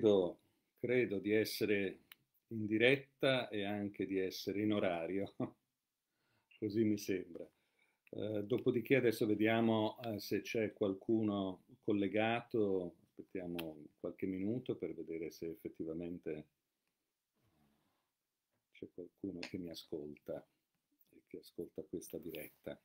Credo, credo, di essere in diretta e anche di essere in orario, così mi sembra. Eh, dopodiché adesso vediamo eh, se c'è qualcuno collegato, aspettiamo qualche minuto per vedere se effettivamente eh, c'è qualcuno che mi ascolta e che ascolta questa diretta.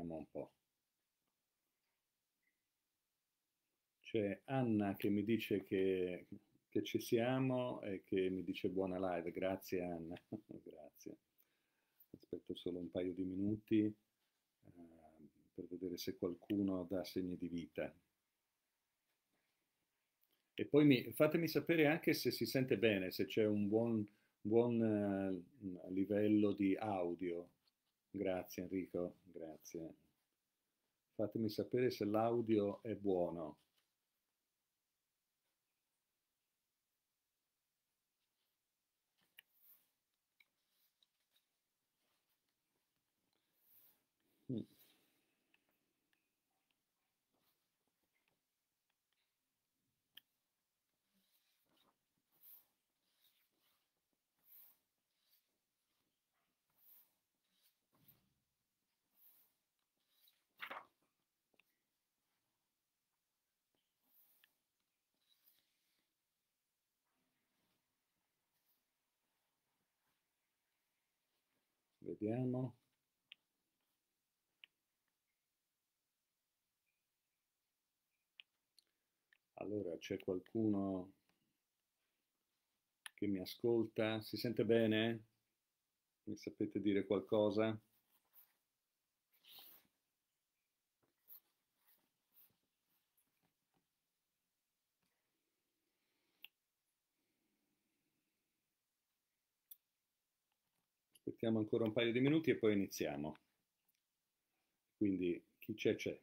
Vediamo un po'. C'è Anna che mi dice che, che, ci siamo e che mi dice buona live. Grazie Anna, grazie. Aspetto solo un paio di minuti eh, per vedere se qualcuno dà segni di vita. E poi mi, fatemi sapere anche se si sente bene, se c'è un buon, buon eh, livello di audio Grazie Enrico, grazie. Fatemi sapere se l'audio è buono. vediamo. Allora, c'è qualcuno che mi ascolta? Si sente bene? Mi sapete dire qualcosa? aspettiamo ancora un paio di minuti e poi iniziamo. Quindi chi c'è c'è.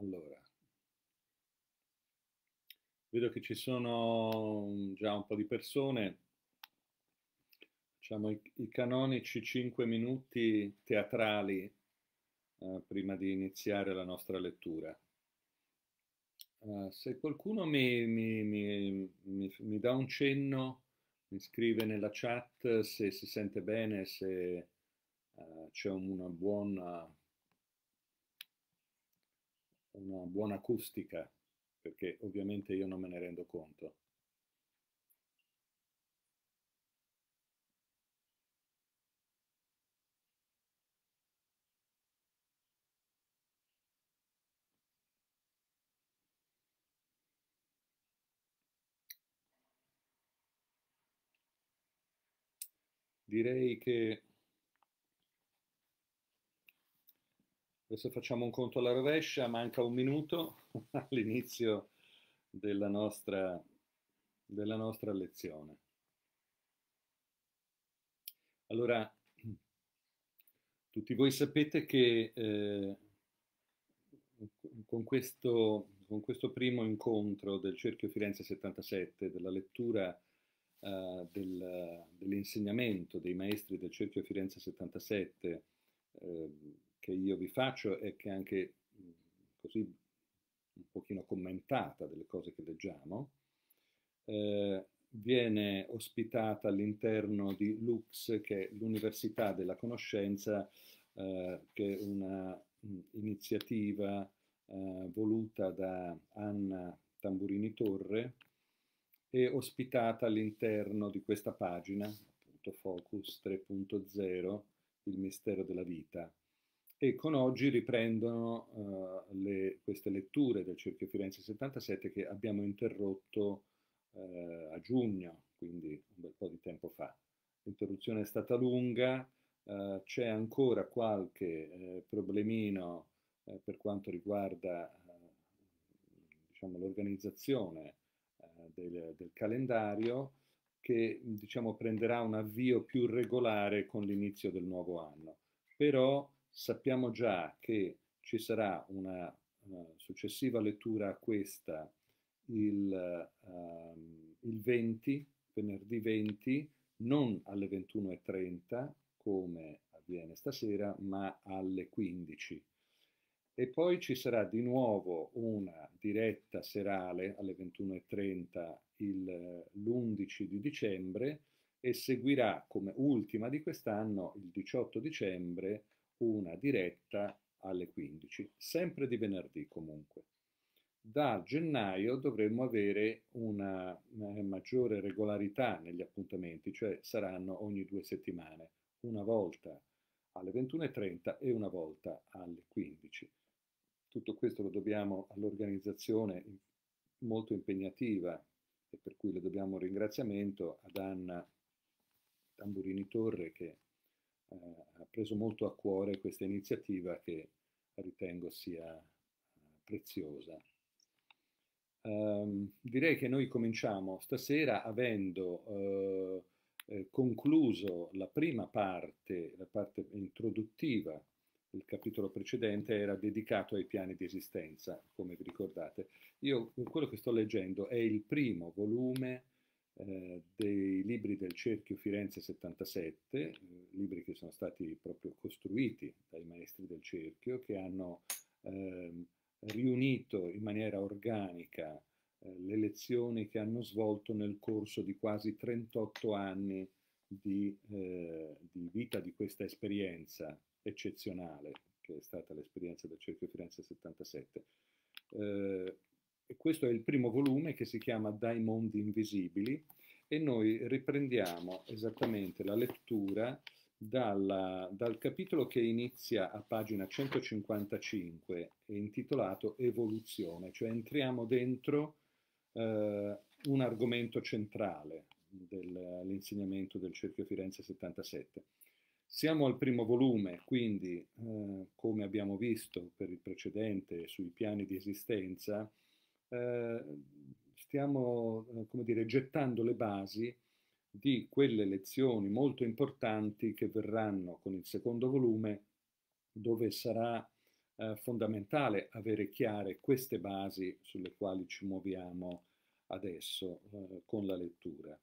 Allora, vedo che ci sono già un po' di persone, diciamo, i, i canonici cinque minuti teatrali eh, prima di iniziare la nostra lettura. Uh, se qualcuno mi, mi, mi, mi, dà un cenno, mi scrive nella chat se si sente bene, se uh, c'è una buona, una buona acustica, perché ovviamente io non me ne rendo conto. direi che adesso facciamo un conto alla rovescia, manca un minuto all'inizio della nostra, della nostra lezione. Allora, tutti voi sapete che eh, con, questo, con questo primo incontro del Cerchio Firenze 77, della lettura eh, del, dell'insegnamento dei maestri del cerchio Firenze 77 eh, che io vi faccio e che anche mm, così un pochino commentata delle cose che leggiamo, eh, viene ospitata all'interno di Lux, che è l'Università della Conoscenza, eh, che è un'iniziativa mm, eh, voluta da Anna Tamburini Torre, è ospitata all'interno di questa pagina, appunto Focus 3.0, il mistero della vita. E con oggi riprendono eh, le, queste letture del Cerchio Firenze 77 che abbiamo interrotto eh, a giugno, quindi un bel po' di tempo fa. L'interruzione è stata lunga, eh, c'è ancora qualche eh, problemino eh, per quanto riguarda eh, diciamo, l'organizzazione del, del calendario che diciamo, prenderà un avvio più regolare con l'inizio del nuovo anno. Però sappiamo già che ci sarà una, una successiva lettura a questa il, um, il 20, venerdì 20, non alle 21.30 come avviene stasera, ma alle 15 e poi ci sarà di nuovo una diretta serale alle 21.30 eh, l'11 di dicembre e seguirà come ultima di quest'anno il 18 dicembre una diretta alle 15, sempre di venerdì comunque. Da gennaio dovremmo avere una eh, maggiore regolarità negli appuntamenti, cioè saranno ogni due settimane, una volta alle 21.30 e una volta alle 15. Tutto questo lo dobbiamo all'organizzazione molto impegnativa e per cui le dobbiamo un ringraziamento ad Anna Tamburini Torre che eh, ha preso molto a cuore questa iniziativa che ritengo sia eh, preziosa. Um, direi che noi cominciamo stasera avendo eh, eh, concluso la prima parte, la parte introduttiva il capitolo precedente era dedicato ai piani di esistenza, come vi ricordate. Io quello che sto leggendo è il primo volume eh, dei libri del Cerchio Firenze 77, eh, libri che sono stati proprio costruiti dai maestri del Cerchio, che hanno eh, riunito in maniera organica eh, le lezioni che hanno svolto nel corso di quasi 38 anni di, eh, di vita di questa esperienza eccezionale che è stata l'esperienza del Cerchio Firenze 77. Eh, questo è il primo volume che si chiama Dai mondi invisibili e noi riprendiamo esattamente la lettura dalla, dal capitolo che inizia a pagina 155 intitolato Evoluzione, cioè entriamo dentro eh, un argomento centrale dell'insegnamento del Cerchio Firenze 77. Siamo al primo volume, quindi eh, come abbiamo visto per il precedente sui piani di esistenza, eh, stiamo eh, dire, gettando le basi di quelle lezioni molto importanti che verranno con il secondo volume, dove sarà eh, fondamentale avere chiare queste basi sulle quali ci muoviamo adesso eh, con la lettura.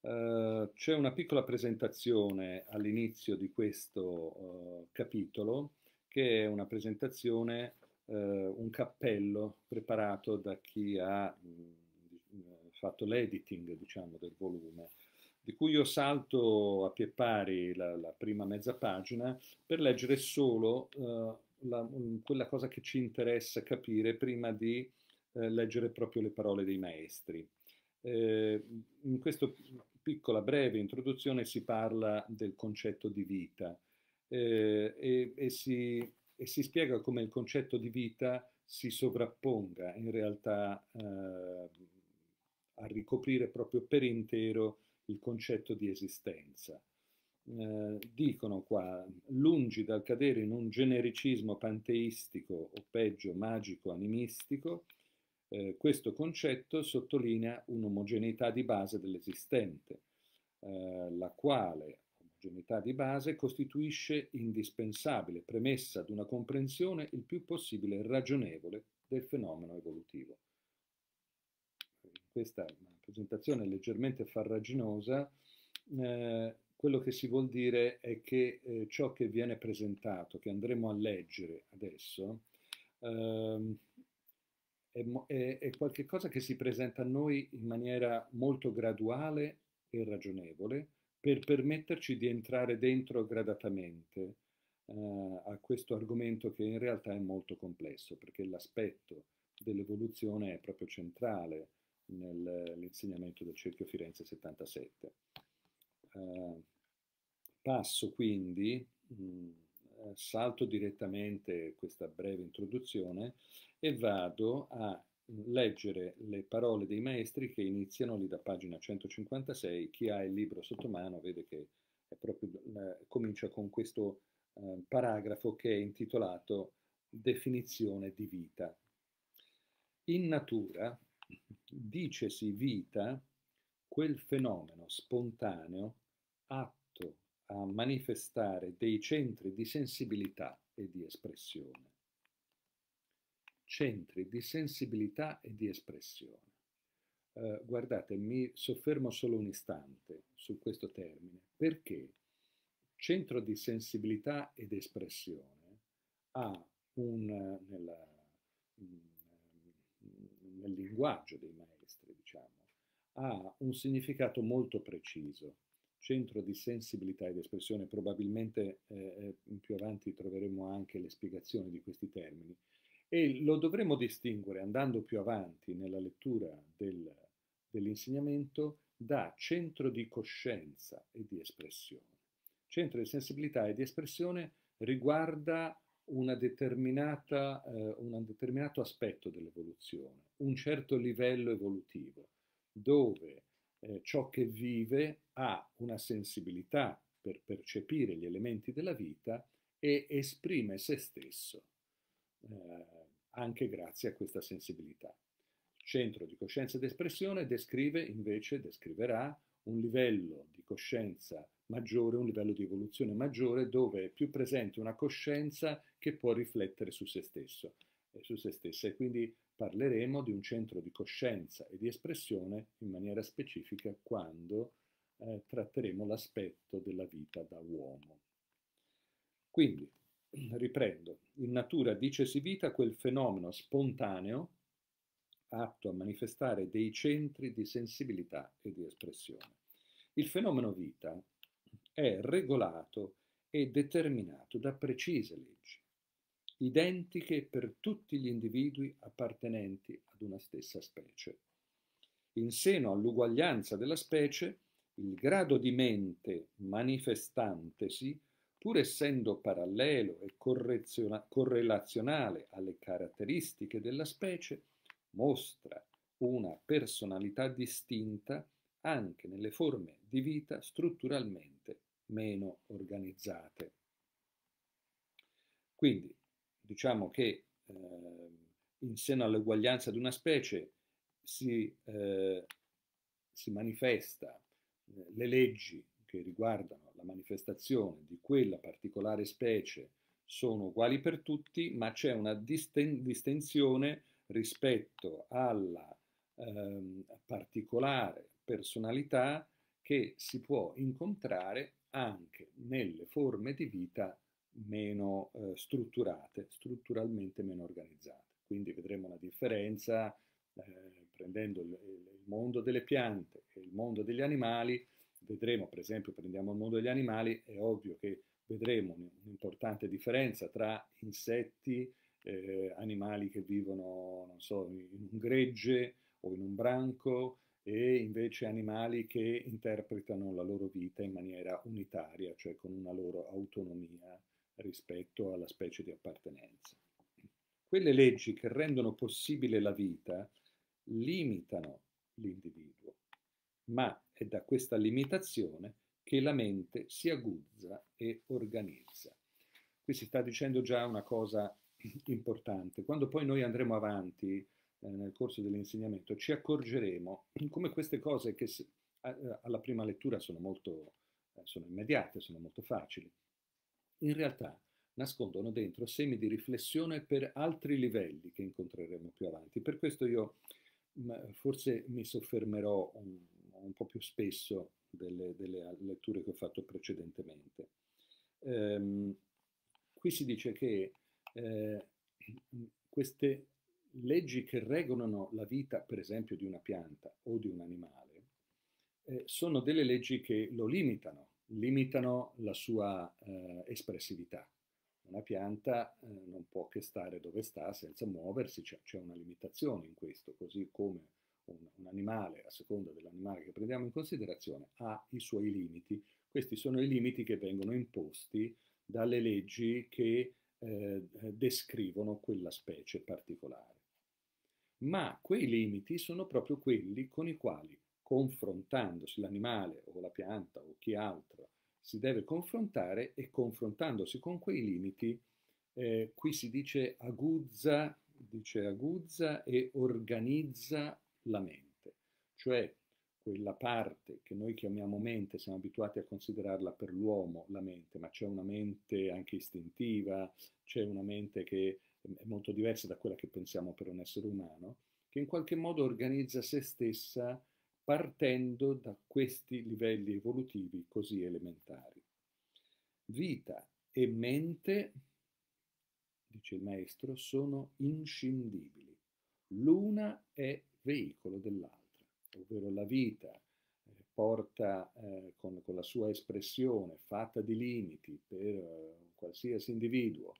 Eh, c'è una piccola presentazione all'inizio di questo uh, capitolo che è una presentazione, uh, un cappello preparato da chi ha mh, mm, fatto l'editing diciamo, del volume, di cui io salto a pie pari la, la prima mezza pagina per leggere solo la, mh, mm, quella cosa che ci interessa capire prima di leggere proprio le parole dei maestri. Eh, in questa piccola, breve introduzione si parla del concetto di vita eh, e, e, si, e, si, spiega come il concetto di vita si sovrapponga in realtà eh, a ricoprire proprio per intero il concetto di esistenza. Eh, dicono qua, lungi dal cadere in un genericismo panteistico o peggio magico-animistico, eh, questo concetto sottolinea un'omogeneità di base dell'esistente, eh, la quale omogeneità di base costituisce indispensabile premessa ad una comprensione il più possibile ragionevole del fenomeno evolutivo. Questa è una presentazione leggermente farraginosa, eh, quello che si vuol dire è che eh, ciò che viene presentato, che andremo a leggere adesso, ehm, è, è, è qualcosa che si presenta a noi in maniera molto graduale e ragionevole per permetterci di entrare dentro gradatamente eh, a questo argomento che in realtà è molto complesso, perché l'aspetto dell'evoluzione è proprio centrale nell'insegnamento del Cerchio Firenze 77. Eh, passo quindi, mh, mm, salto direttamente questa breve introduzione, e vado a leggere le parole dei maestri che iniziano lì da pagina 156. Chi ha il libro sotto mano vede che proprio, eh, comincia con questo eh, paragrafo che è intitolato Definizione di vita. In natura dicesi vita quel fenomeno spontaneo atto a manifestare dei centri di sensibilità e di espressione centri di sensibilità e di espressione. Eh, guardate, mi soffermo solo un istante su questo termine, perché centro di sensibilità ed espressione ha un, nella, mm, nel linguaggio dei maestri, diciamo, ha un significato molto preciso. Centro di sensibilità ed espressione, probabilmente eh, eh più avanti troveremo anche le spiegazioni di questi termini, e lo dovremo distinguere andando più avanti nella lettura del, dell'insegnamento da centro di coscienza e di espressione. Centro di sensibilità e di espressione riguarda una determinata, eh, un determinato aspetto dell'evoluzione, un certo livello evolutivo, dove eh, ciò che vive ha una sensibilità per percepire gli elementi della vita e esprime se stesso. Eh, anche grazie a questa sensibilità. Il centro di coscienza ed espressione descrive invece, descriverà un livello di coscienza maggiore, un livello di evoluzione maggiore dove è più presente una coscienza che può riflettere su se stesso e eh, su se stessa e quindi parleremo di un centro di coscienza e di espressione in maniera specifica quando eh, tratteremo l'aspetto della vita da uomo. Quindi riprendo, in natura dice si vita quel fenomeno spontaneo atto a manifestare dei centri di sensibilità e di espressione. Il fenomeno vita è regolato e determinato da precise leggi, identiche per tutti gli individui appartenenti ad una stessa specie. In seno all'uguaglianza della specie, il grado di mente manifestantesi pur essendo parallelo e correlazionale alle caratteristiche della specie, mostra una personalità distinta anche nelle forme di vita strutturalmente meno organizzate. Quindi diciamo che eh, in seno all'uguaglianza di una specie si, eh, si manifesta eh, le leggi che riguardano la manifestazione di quella particolare specie sono uguali per tutti, ma c'è una disten distensione rispetto alla ehm, particolare personalità che si può incontrare anche nelle forme di vita meno eh, strutturate, strutturalmente meno organizzate. Quindi vedremo la differenza eh, prendendo il, il mondo delle piante e il mondo degli animali, vedremo, per esempio, prendiamo il mondo degli animali, è ovvio che vedremo un'importante differenza tra insetti, eh, animali che vivono, non so, in un gregge o in un branco e invece animali che interpretano la loro vita in maniera unitaria, cioè con una loro autonomia rispetto alla specie di appartenenza. Quelle leggi che rendono possibile la vita limitano l'individuo, ma è da questa limitazione che la mente si aguzza e organizza. Qui si sta dicendo già una cosa importante. Quando poi noi andremo avanti eh, nel corso dell'insegnamento ci accorgeremo come queste cose che si, a, eh, alla prima lettura sono molto eh, sono immediate, sono molto facili, in realtà nascondono dentro semi di riflessione per altri livelli che incontreremo più avanti. Per questo io mh, mm, forse mi soffermerò un, un po' più spesso delle, delle letture che ho fatto precedentemente. Ehm, qui si dice che eh, queste leggi che regolano la vita, per esempio, di una pianta o di un animale, eh, sono delle leggi che lo limitano, limitano la sua eh, espressività. Una pianta eh, non può che stare dove sta senza muoversi, c'è, una limitazione in questo, così come un, un animale, a seconda dell'animale che prendiamo in considerazione, ha i suoi limiti. Questi sono i limiti che vengono imposti dalle leggi che eh, eh, descrivono quella specie particolare. Ma quei limiti sono proprio quelli con i quali, confrontandosi l'animale o la pianta o chi altro, si deve confrontare e confrontandosi con quei limiti, eh, qui si dice aguzza, dice aguzza e organizza la mente, cioè quella parte che noi chiamiamo mente, siamo abituati a considerarla per l'uomo la mente, ma c'è una mente anche istintiva, c'è una mente che è molto diversa da quella che pensiamo per un essere umano, che in qualche modo organizza se stessa partendo da questi livelli evolutivi così elementari. Vita e mente, dice il maestro, sono inscindibili. L'una è veicolo dell'altra, ovvero la vita eh, porta eh, con, con, la sua espressione fatta di limiti per eh, qualsiasi individuo,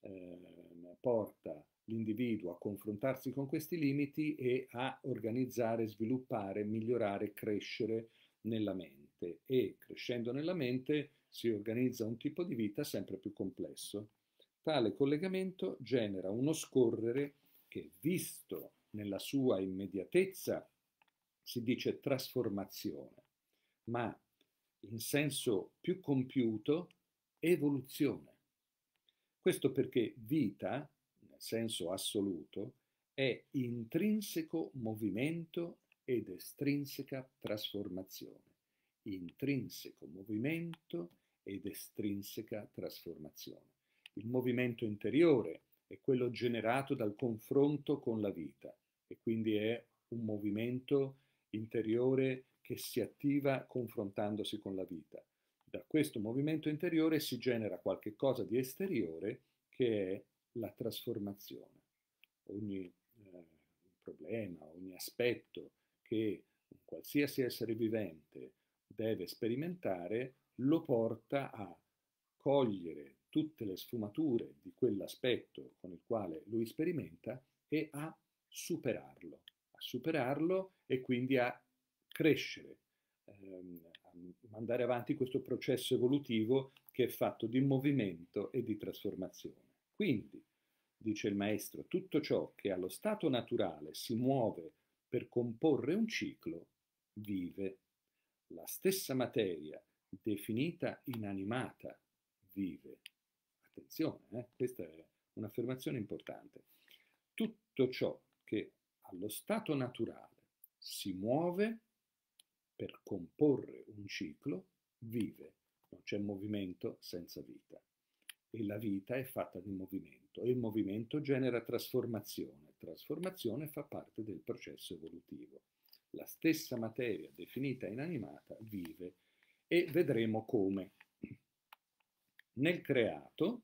ehm, porta l'individuo a confrontarsi con questi limiti e a organizzare, sviluppare, migliorare, crescere nella mente e crescendo nella mente si organizza un tipo di vita sempre più complesso. Tale collegamento genera uno scorrere che, visto nella sua immediatezza si dice trasformazione, ma in senso più compiuto evoluzione. Questo perché vita, nel senso assoluto, è intrinseco movimento ed estrinseca trasformazione. Intrinseco movimento ed estrinseca trasformazione. Il movimento interiore è quello generato dal confronto con la vita e quindi è un movimento interiore che si attiva confrontandosi con la vita. Da questo movimento interiore si genera qualche cosa di esteriore che è la trasformazione. Ogni eh, problema, ogni aspetto che un qualsiasi essere vivente deve sperimentare lo porta a cogliere tutte le sfumature di quell'aspetto con il quale lui sperimenta e a superarlo, a superarlo e quindi a crescere, ehm, a mandare avanti questo processo evolutivo che è fatto di movimento e di trasformazione. Quindi, dice il maestro, tutto ciò che allo stato naturale si muove per comporre un ciclo vive. La stessa materia definita inanimata vive. Attenzione, eh? questa è un'affermazione importante. Tutto ciò che allo stato naturale si muove per comporre un ciclo, vive, non c'è movimento senza vita. E la vita è fatta di movimento e il movimento genera trasformazione. Trasformazione fa parte del processo evolutivo. La stessa materia definita inanimata vive e vedremo come. Nel creato,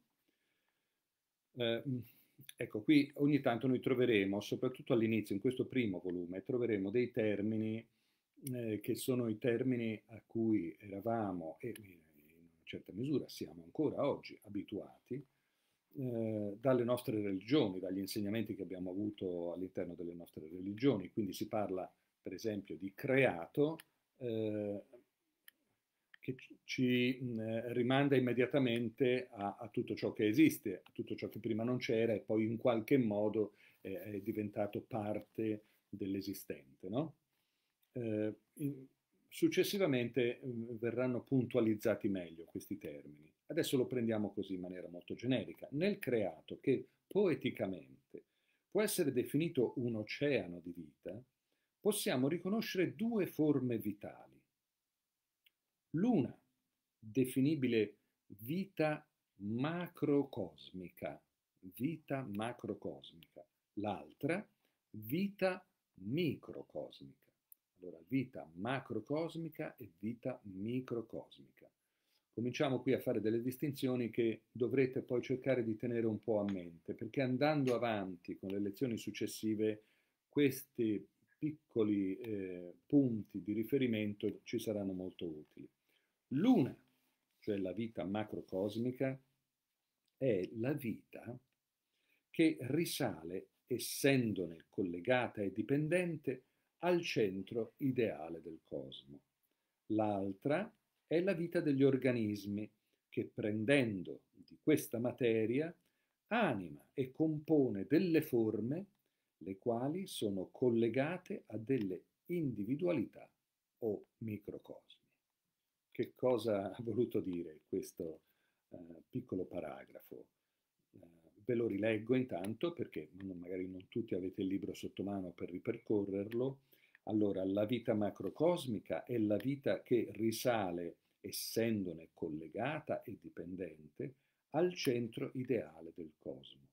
eh, Ecco, qui ogni tanto noi troveremo, soprattutto all'inizio, in questo primo volume, troveremo dei termini eh, che sono i termini a cui eravamo e eh, in una certa misura siamo ancora oggi abituati eh, dalle nostre religioni, dagli insegnamenti che abbiamo avuto all'interno delle nostre religioni. Quindi si parla, per esempio, di creato, eh, che ci eh, rimanda immediatamente a, a, tutto ciò che esiste, a tutto ciò che prima non c'era e poi in qualche modo eh, è diventato parte dell'esistente. No? Eh, successivamente verranno puntualizzati meglio questi termini. Adesso lo prendiamo così in maniera molto generica. Nel creato che poeticamente può essere definito un oceano di vita, possiamo riconoscere due forme vitali l'una definibile vita macrocosmica, vita macrocosmica, l'altra vita microcosmica. Allora, vita macrocosmica e vita microcosmica. Cominciamo qui a fare delle distinzioni che dovrete poi cercare di tenere un po' a mente, perché andando avanti con le lezioni successive, questi piccoli eh, punti di riferimento ci saranno molto utili. L'una, cioè la vita macrocosmica, è la vita che risale, essendone collegata e dipendente, al centro ideale del cosmo. L'altra è la vita degli organismi che prendendo di questa materia anima e compone delle forme le quali sono collegate a delle individualità o microcosmi che cosa ha voluto dire questo eh, piccolo paragrafo. Eh, ve lo rileggo intanto perché non, magari non tutti avete il libro sotto mano per ripercorrerlo. Allora, la vita macrocosmica è la vita che risale, essendone collegata e dipendente, al centro ideale del cosmo.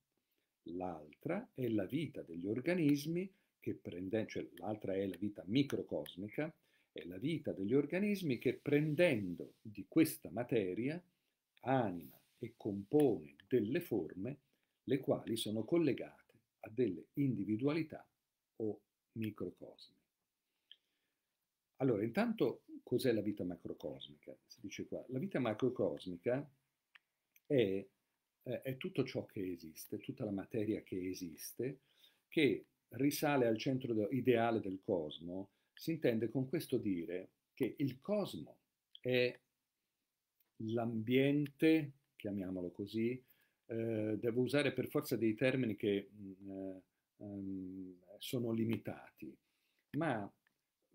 L'altra è la vita degli organismi che prende, cioè l'altra è la vita microcosmica è la vita degli organismi che prendendo di questa materia anima e compone delle forme le quali sono collegate a delle individualità o microcosmi. Allora, intanto cos'è la vita macrocosmica? Si dice qua, la vita macrocosmica è, eh, è tutto ciò che esiste, tutta la materia che esiste, che risale al centro ideale del cosmo, si intende con questo dire che il cosmo è l'ambiente, chiamiamolo così, eh, devo usare per forza dei termini che mh, mm, eh, mh, ehm, sono limitati, ma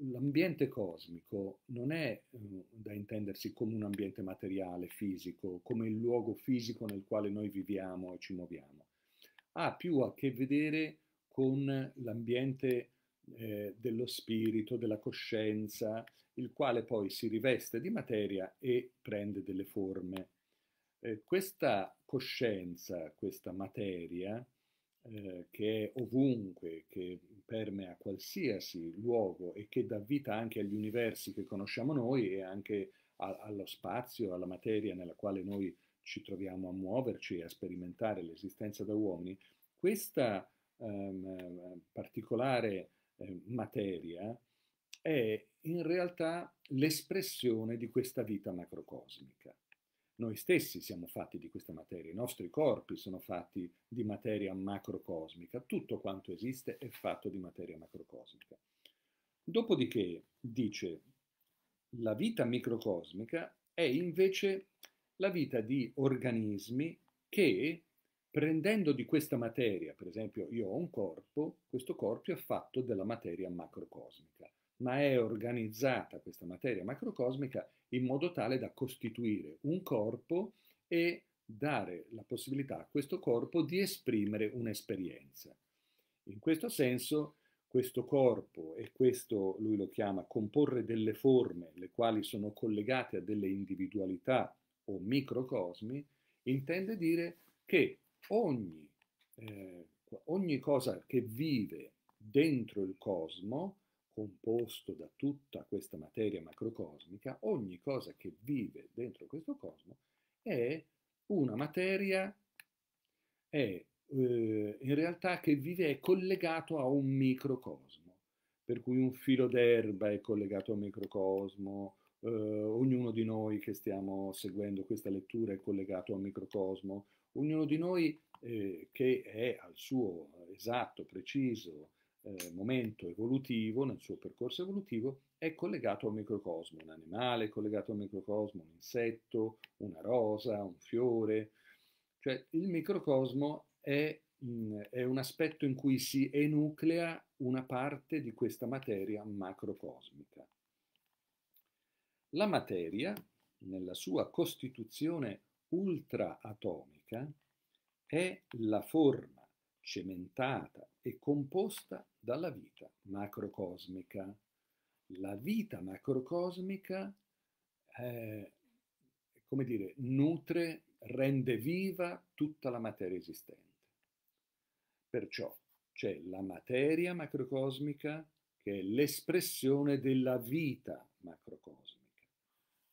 l'ambiente cosmico non è mh, mm, da intendersi come un ambiente materiale, fisico, come il luogo fisico nel quale noi viviamo e ci muoviamo, ha più a che vedere con l'ambiente eh, dello spirito, della coscienza, il quale poi si riveste di materia e prende delle forme. Eh, questa coscienza, questa materia, eh, che è ovunque, che permea qualsiasi luogo e che dà vita anche agli universi che conosciamo noi e anche a, allo spazio, alla materia nella quale noi ci troviamo a muoverci e a sperimentare l'esistenza da uomini, questa ehm, particolare eh, materia è in realtà l'espressione di questa vita macrocosmica. Noi stessi siamo fatti di questa materia, i nostri corpi sono fatti di materia macrocosmica, tutto quanto esiste è fatto di materia macrocosmica. Dopodiché, dice, la vita microcosmica è invece la vita di organismi che prendendo di questa materia, per esempio io ho un corpo, questo corpo è fatto della materia macrocosmica, ma è organizzata questa materia macrocosmica in modo tale da costituire un corpo e dare la possibilità a questo corpo di esprimere un'esperienza. In questo senso questo corpo, e questo lui lo chiama comporre delle forme, le quali sono collegate a delle individualità o microcosmi, intende dire che ogni, eh, ogni cosa che vive dentro il cosmo, composto da tutta questa materia macrocosmica, ogni cosa che vive dentro questo cosmo è una materia, è eh, in realtà che vive è collegato a un microcosmo, per cui un filo d'erba è collegato a un microcosmo, eh, ognuno di noi che stiamo seguendo questa lettura è collegato a un microcosmo, Ognuno di noi eh, che è al suo esatto, preciso eh, momento evolutivo, nel suo percorso evolutivo, è collegato al microcosmo. Un animale è collegato al microcosmo, un insetto, una rosa, un fiore. Cioè il microcosmo è, mh, mm, è un aspetto in cui si enuclea una parte di questa materia macrocosmica. La materia, nella sua costituzione ultraatomica, bianca è la forma cementata e composta dalla vita macrocosmica. La vita macrocosmica, eh, come dire, nutre, rende viva tutta la materia esistente. Perciò c'è la materia macrocosmica che è l'espressione della vita macrocosmica.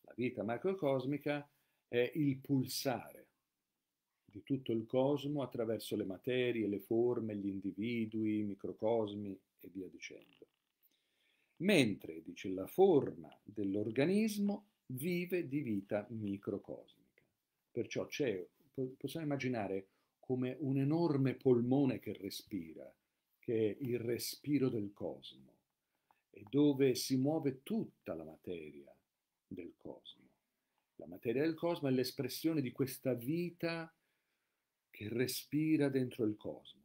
La vita macrocosmica è il pulsare di tutto il cosmo attraverso le materie, le forme, gli individui, i microcosmi e via dicendo. Mentre, dice, la forma dell'organismo vive di vita microcosmica. Perciò c'è, possiamo immaginare come un enorme polmone che respira, che è il respiro del cosmo, e dove si muove tutta la materia del cosmo. La materia del cosmo è l'espressione di questa vita che respira dentro il cosmo.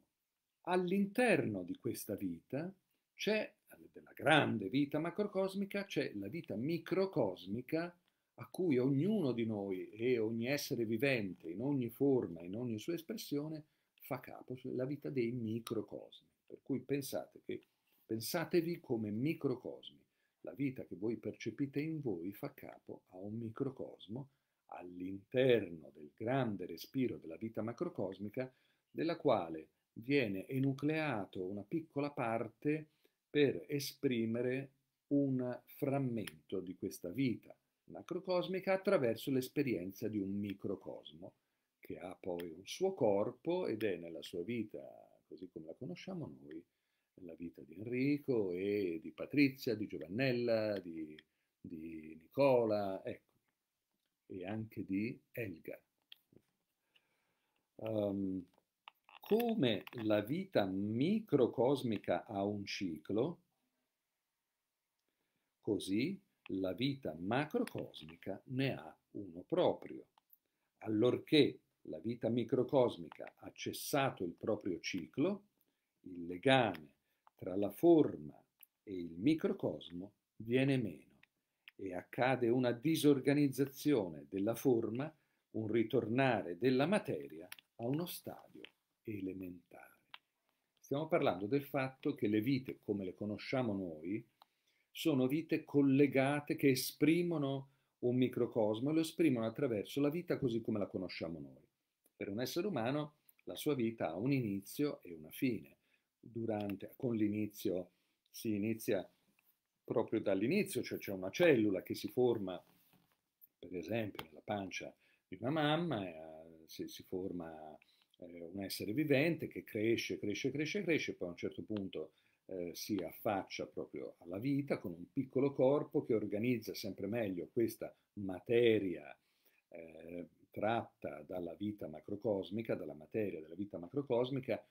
All'interno di questa vita c'è, della grande vita macrocosmica, c'è la vita microcosmica a cui ognuno di noi e ogni essere vivente, in ogni forma, in ogni sua espressione, fa capo, la vita dei microcosmi. Per cui pensate che, pensatevi come microcosmi. La vita che voi percepite in voi fa capo a un microcosmo all'interno del grande respiro della vita macrocosmica, della quale viene enucleato una piccola parte per esprimere un frammento di questa vita macrocosmica attraverso l'esperienza di un microcosmo che ha poi un suo corpo ed è nella sua vita, così come la conosciamo noi, la vita di Enrico e di Patrizia, di Giovannella, di, di Nicola, ecco e anche di Elga. Um, ehm, come la vita microcosmica ha un ciclo, così la vita macrocosmica ne ha uno proprio. Allorché la vita microcosmica ha cessato il proprio ciclo, il legame tra la forma e il microcosmo viene meno e accade una disorganizzazione della forma, un ritornare della materia a uno stadio elementare. Stiamo parlando del fatto che le vite, come le conosciamo noi, sono vite collegate che esprimono un microcosmo e lo esprimono attraverso la vita così come la conosciamo noi. Per un essere umano la sua vita ha un inizio e una fine. Durante, con l'inizio si inizia proprio dall'inizio, cioè c'è una cellula che si forma, per esempio, nella pancia di una mamma, eh, si, si forma eh, un essere vivente che cresce, cresce, cresce, cresce, poi a un certo punto eh, si affaccia proprio alla vita con un piccolo corpo che organizza sempre meglio questa materia eh, tratta dalla vita macrocosmica, dalla materia della vita macrocosmica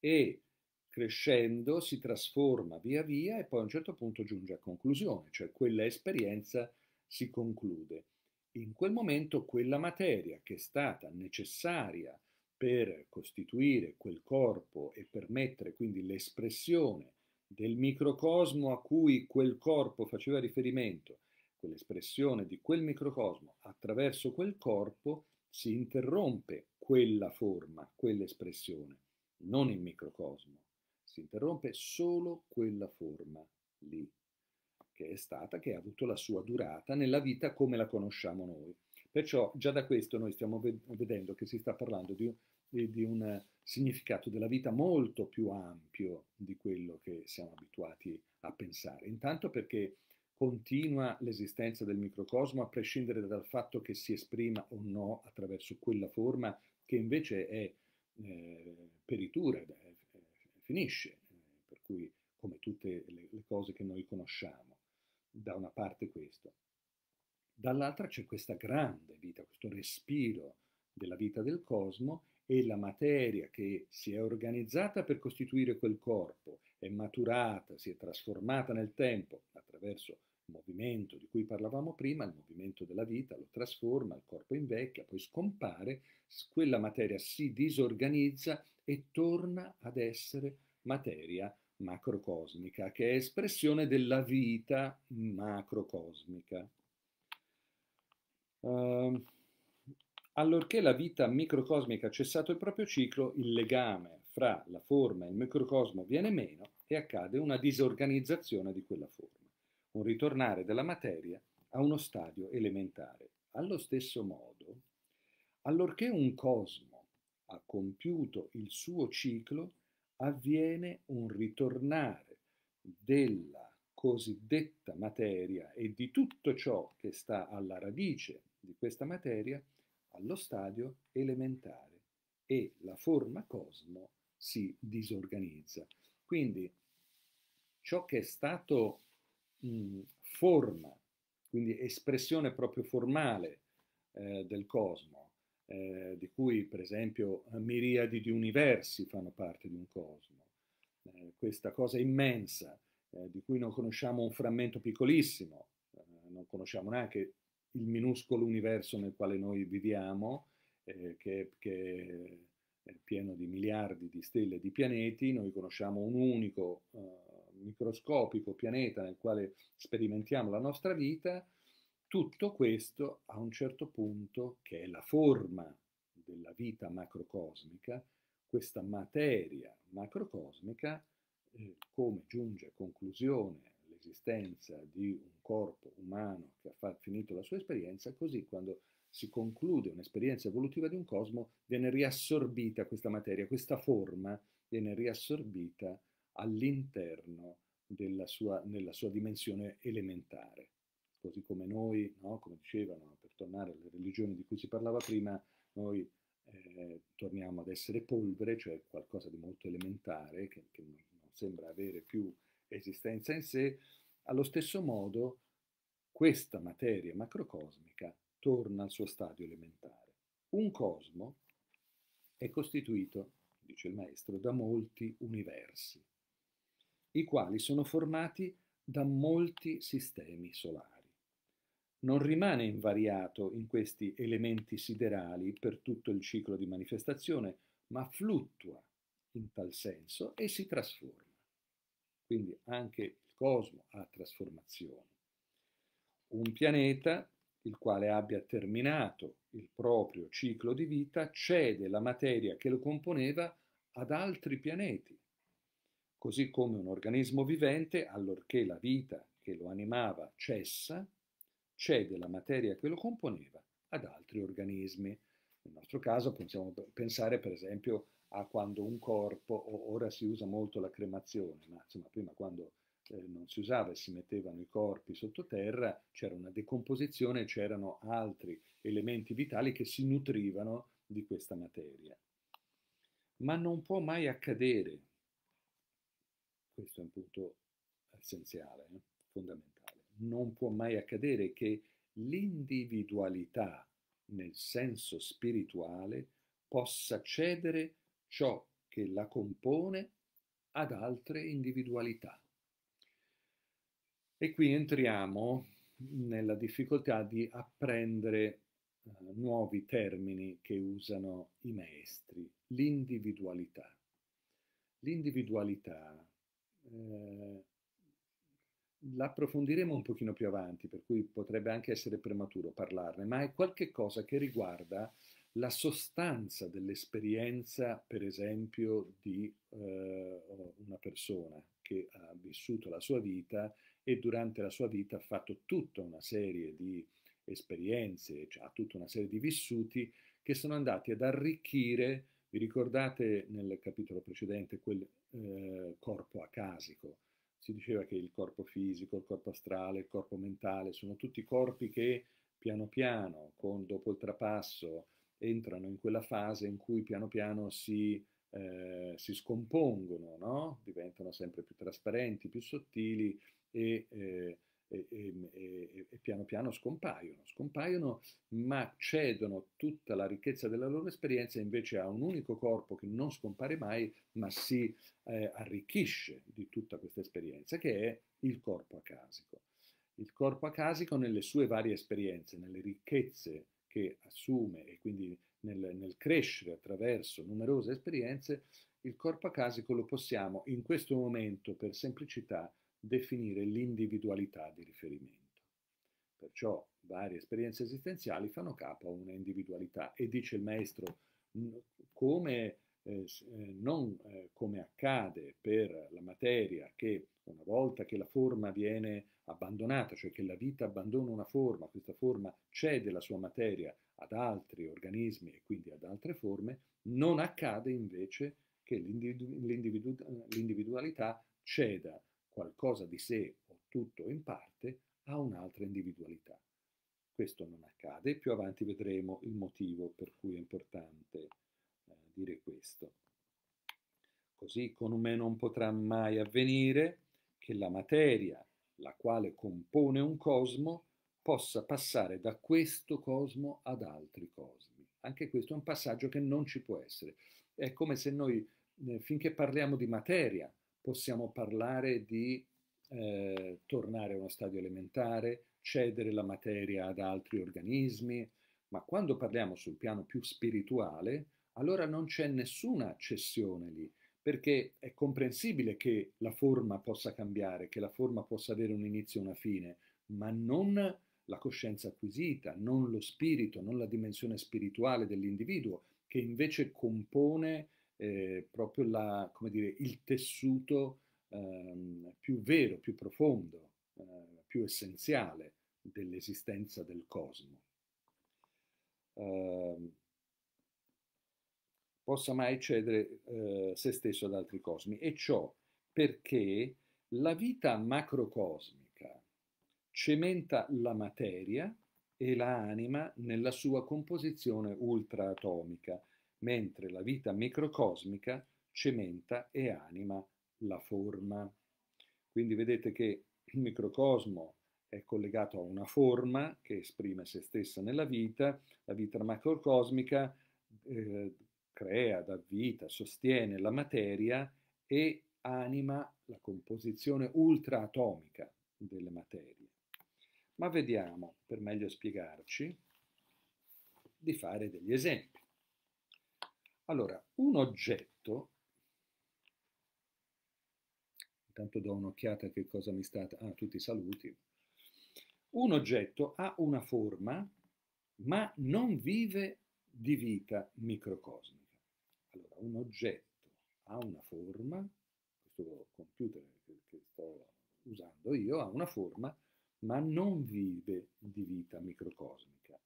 e crescendo si trasforma via via e poi a un certo punto giunge a conclusione, cioè quella esperienza si conclude. In quel momento quella materia che è stata necessaria per costituire quel corpo e permettere quindi l'espressione del microcosmo a cui quel corpo faceva riferimento, quell'espressione di quel microcosmo attraverso quel corpo, si interrompe quella forma, quell'espressione, non il microcosmo si interrompe solo quella forma lì, che è stata, che ha avuto la sua durata nella vita come la conosciamo noi. Perciò già da questo noi stiamo vedendo che si sta parlando di, di, un significato della vita molto più ampio di quello che siamo abituati a pensare. Intanto perché continua l'esistenza del microcosmo a prescindere dal fatto che si esprima o no attraverso quella forma che invece è eh, peritura, è finisce, per cui come tutte le, le cose che noi conosciamo. Da una parte questo. Dall'altra c'è questa grande vita, questo respiro della vita del cosmo e la materia che si è organizzata per costituire quel corpo, è maturata, si è trasformata nel tempo attraverso il movimento di cui parlavamo prima, il movimento della vita lo trasforma, il corpo invecchia, poi scompare, quella materia si disorganizza e torna ad essere materia macrocosmica, che è espressione della vita macrocosmica. Uh, allorché la vita microcosmica ha cessato il proprio ciclo, il legame fra la forma e il microcosmo viene meno e accade una disorganizzazione di quella forma, un ritornare della materia a uno stadio elementare. Allo stesso modo, allorché un cosmo ha compiuto il suo ciclo, avviene un ritornare della cosiddetta materia e di tutto ciò che sta alla radice di questa materia allo stadio elementare e la forma cosmo si disorganizza. Quindi ciò che è stato mh, forma, quindi espressione proprio formale eh, del cosmo, eh, di cui per esempio eh, miriadi di universi fanno parte di un cosmo. Eh, questa cosa immensa eh, di cui non conosciamo un frammento piccolissimo, eh, non conosciamo neanche il minuscolo universo nel quale noi viviamo, eh, che, che, è pieno di miliardi di stelle e di pianeti, noi conosciamo un unico microscopico pianeta nel quale sperimentiamo la nostra vita, tutto questo a un certo punto, che è la forma della vita macrocosmica, questa materia macrocosmica, eh, come giunge a conclusione l'esistenza di un corpo umano che ha finito la sua esperienza, così quando si conclude un'esperienza evolutiva di un cosmo, viene riassorbita questa materia, questa forma viene riassorbita all'interno della sua, nella sua dimensione elementare così come noi, no? come dicevano, per tornare alle religioni di cui si parlava prima, noi eh, torniamo ad essere polvere, cioè qualcosa di molto elementare, che, che non sembra avere più esistenza in sé, allo stesso modo questa materia macrocosmica torna al suo stadio elementare. Un cosmo è costituito, dice il maestro, da molti universi, i quali sono formati da molti sistemi solari non rimane invariato in questi elementi siderali per tutto il ciclo di manifestazione, ma fluttua in tal senso e si trasforma. Quindi anche il cosmo ha trasformazioni. Un pianeta, il quale abbia terminato il proprio ciclo di vita, cede la materia che lo componeva ad altri pianeti, così come un organismo vivente, allorché la vita che lo animava cessa, cede la materia che lo componeva ad altri organismi. Nel nostro caso possiamo pensare per esempio a quando un corpo, ora si usa molto la cremazione, ma insomma prima quando eh, non si usava e si mettevano i corpi sottoterra, c'era una decomposizione c'erano altri elementi vitali che si nutrivano di questa materia. Ma non può mai accadere, questo è un punto essenziale, eh, fondamentale non può mai accadere che l'individualità nel senso spirituale possa cedere ciò che la compone ad altre individualità. E qui entriamo nella difficoltà di apprendere uh, nuovi termini che usano i maestri, l'individualità. L'individualità eh, l'approfondiremo un pochino più avanti, per cui potrebbe anche essere prematuro parlarne, ma è qualche cosa che riguarda la sostanza dell'esperienza, per esempio, di eh, una persona che ha vissuto la sua vita e durante la sua vita ha fatto tutta una serie di esperienze, cioè ha tutta una serie di vissuti che sono andati ad arricchire, vi ricordate nel capitolo precedente quel eh, corpo acasico, si diceva che il corpo fisico, il corpo astrale, il corpo mentale sono tutti corpi che piano piano, con, dopo il trapasso, entrano in quella fase in cui piano piano si, eh, si scompongono, no? diventano sempre più trasparenti, più sottili e eh, e, e, e, piano piano scompaiono, scompaiono ma cedono tutta la ricchezza della loro esperienza invece a un unico corpo che non scompare mai ma si eh, arricchisce di tutta questa esperienza che è il corpo acasico. Il corpo acasico nelle sue varie esperienze, nelle ricchezze che assume e quindi nel, nel crescere attraverso numerose esperienze, il corpo acasico lo possiamo in questo momento per semplicità definire l'individualità di riferimento. Perciò varie esperienze esistenziali fanno capo a una individualità e dice il maestro come, eh, eh, non eh, come accade per la materia che una volta che la forma viene abbandonata, cioè che la vita abbandona una forma, questa forma cede la sua materia ad altri organismi e quindi ad altre forme, non accade invece che l'individualità ceda qualcosa di sé o tutto o in parte a un'altra individualità. Questo non accade, più avanti vedremo il motivo per cui è importante eh, dire questo. Così con me non potrà mai avvenire che la materia, la quale compone un cosmo, possa passare da questo cosmo ad altri cosmi. Anche questo è un passaggio che non ci può essere. È come se noi, eh, finché parliamo di materia, possiamo parlare di eh, tornare a uno stadio elementare, cedere la materia ad altri organismi, ma quando parliamo sul piano più spirituale, allora non c'è nessuna cessione lì, perché è comprensibile che la forma possa cambiare, che la forma possa avere un inizio e una fine, ma non la coscienza acquisita, non lo spirito, non la dimensione spirituale dell'individuo, che invece compone eh, proprio la, dire, il tessuto ehm, più vero, più profondo, eh, più essenziale dell'esistenza del cosmo. Eh, possa mai cedere eh, se stesso ad altri cosmi e ciò perché la vita macrocosmica cementa la materia e l'anima nella sua composizione ultraatomica mentre la vita microcosmica cementa e anima la forma. Quindi vedete che il microcosmo è collegato a una forma che esprime se stessa nella vita, la vita macrocosmica eh, crea, dà vita, sostiene la materia e anima la composizione ultraatomica delle materie. Ma vediamo, per meglio spiegarci, di fare degli esempi. Allora, un oggetto, intanto do un'occhiata a che cosa mi sta, ah, tutti i saluti. Un oggetto ha una forma, ma non vive di vita microcosmica. Allora, un oggetto ha una forma, questo computer che, sto usando io ha una forma, ma non vive di vita microcosmica.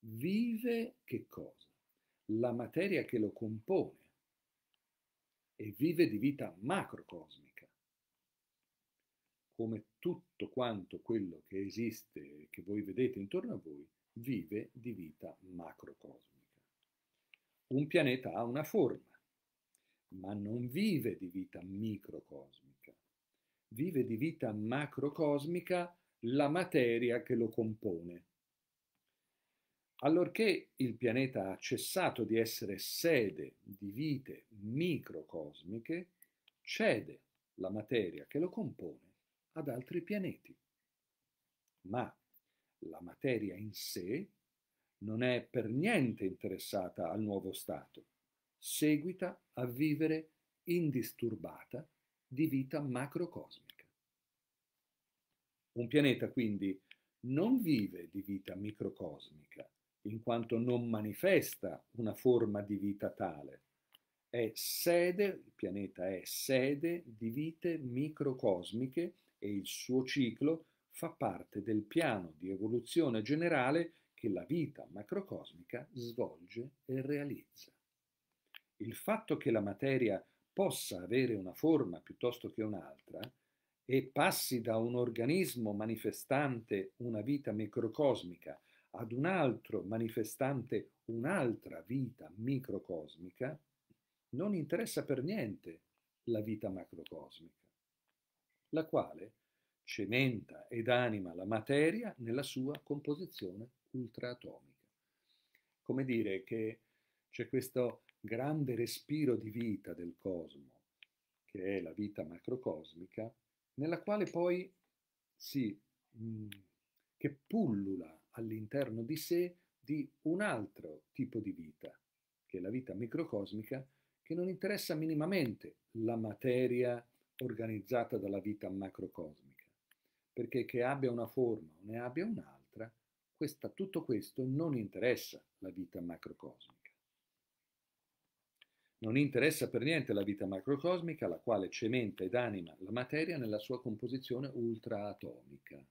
Vive che cosa? la materia che lo compone e vive di vita macrocosmica, come tutto quanto quello che esiste, e che voi vedete intorno a voi, vive di vita macrocosmica. Un pianeta ha una forma, ma non vive di vita microcosmica, vive di vita macrocosmica la materia che lo compone. Allorché il pianeta ha cessato di essere sede di vite microcosmiche, cede la materia che lo compone ad altri pianeti. Ma la materia in sé non è per niente interessata al nuovo stato, seguita a vivere indisturbata di vita macrocosmica. Un pianeta quindi non vive di vita microcosmica, in quanto non manifesta una forma di vita tale. È sede, il pianeta è sede di vite microcosmiche e il suo ciclo fa parte del piano di evoluzione generale che la vita macrocosmica svolge e realizza. Il fatto che la materia possa avere una forma piuttosto che un'altra e passi da un organismo manifestante una vita microcosmica ad un altro manifestante un'altra vita microcosmica, non interessa per niente la vita macrocosmica, la quale cementa ed anima la materia nella sua composizione ultraatomica. Come dire che c'è questo grande respiro di vita del cosmo, che è la vita macrocosmica, nella quale poi si, mh, mm, che pullula all'interno di sé di un altro tipo di vita, che è la vita microcosmica, che non interessa minimamente la materia organizzata dalla vita macrocosmica, perché che abbia una forma o ne abbia un'altra, questa, tutto questo non interessa la vita macrocosmica. Non interessa per niente la vita macrocosmica, la quale cementa ed anima la materia nella sua composizione ultraatomica.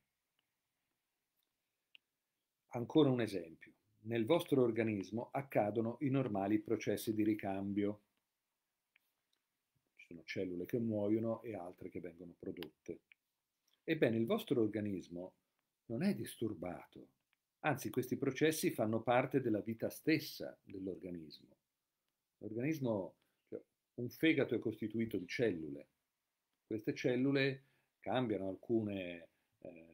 Ancora un esempio. Nel vostro organismo accadono i normali processi di ricambio. Ci sono cellule che muoiono e altre che vengono prodotte. Ebbene, il vostro organismo non è disturbato, anzi questi processi fanno parte della vita stessa dell'organismo. L'organismo, cioè, un fegato è costituito di cellule, queste cellule cambiano alcune eh,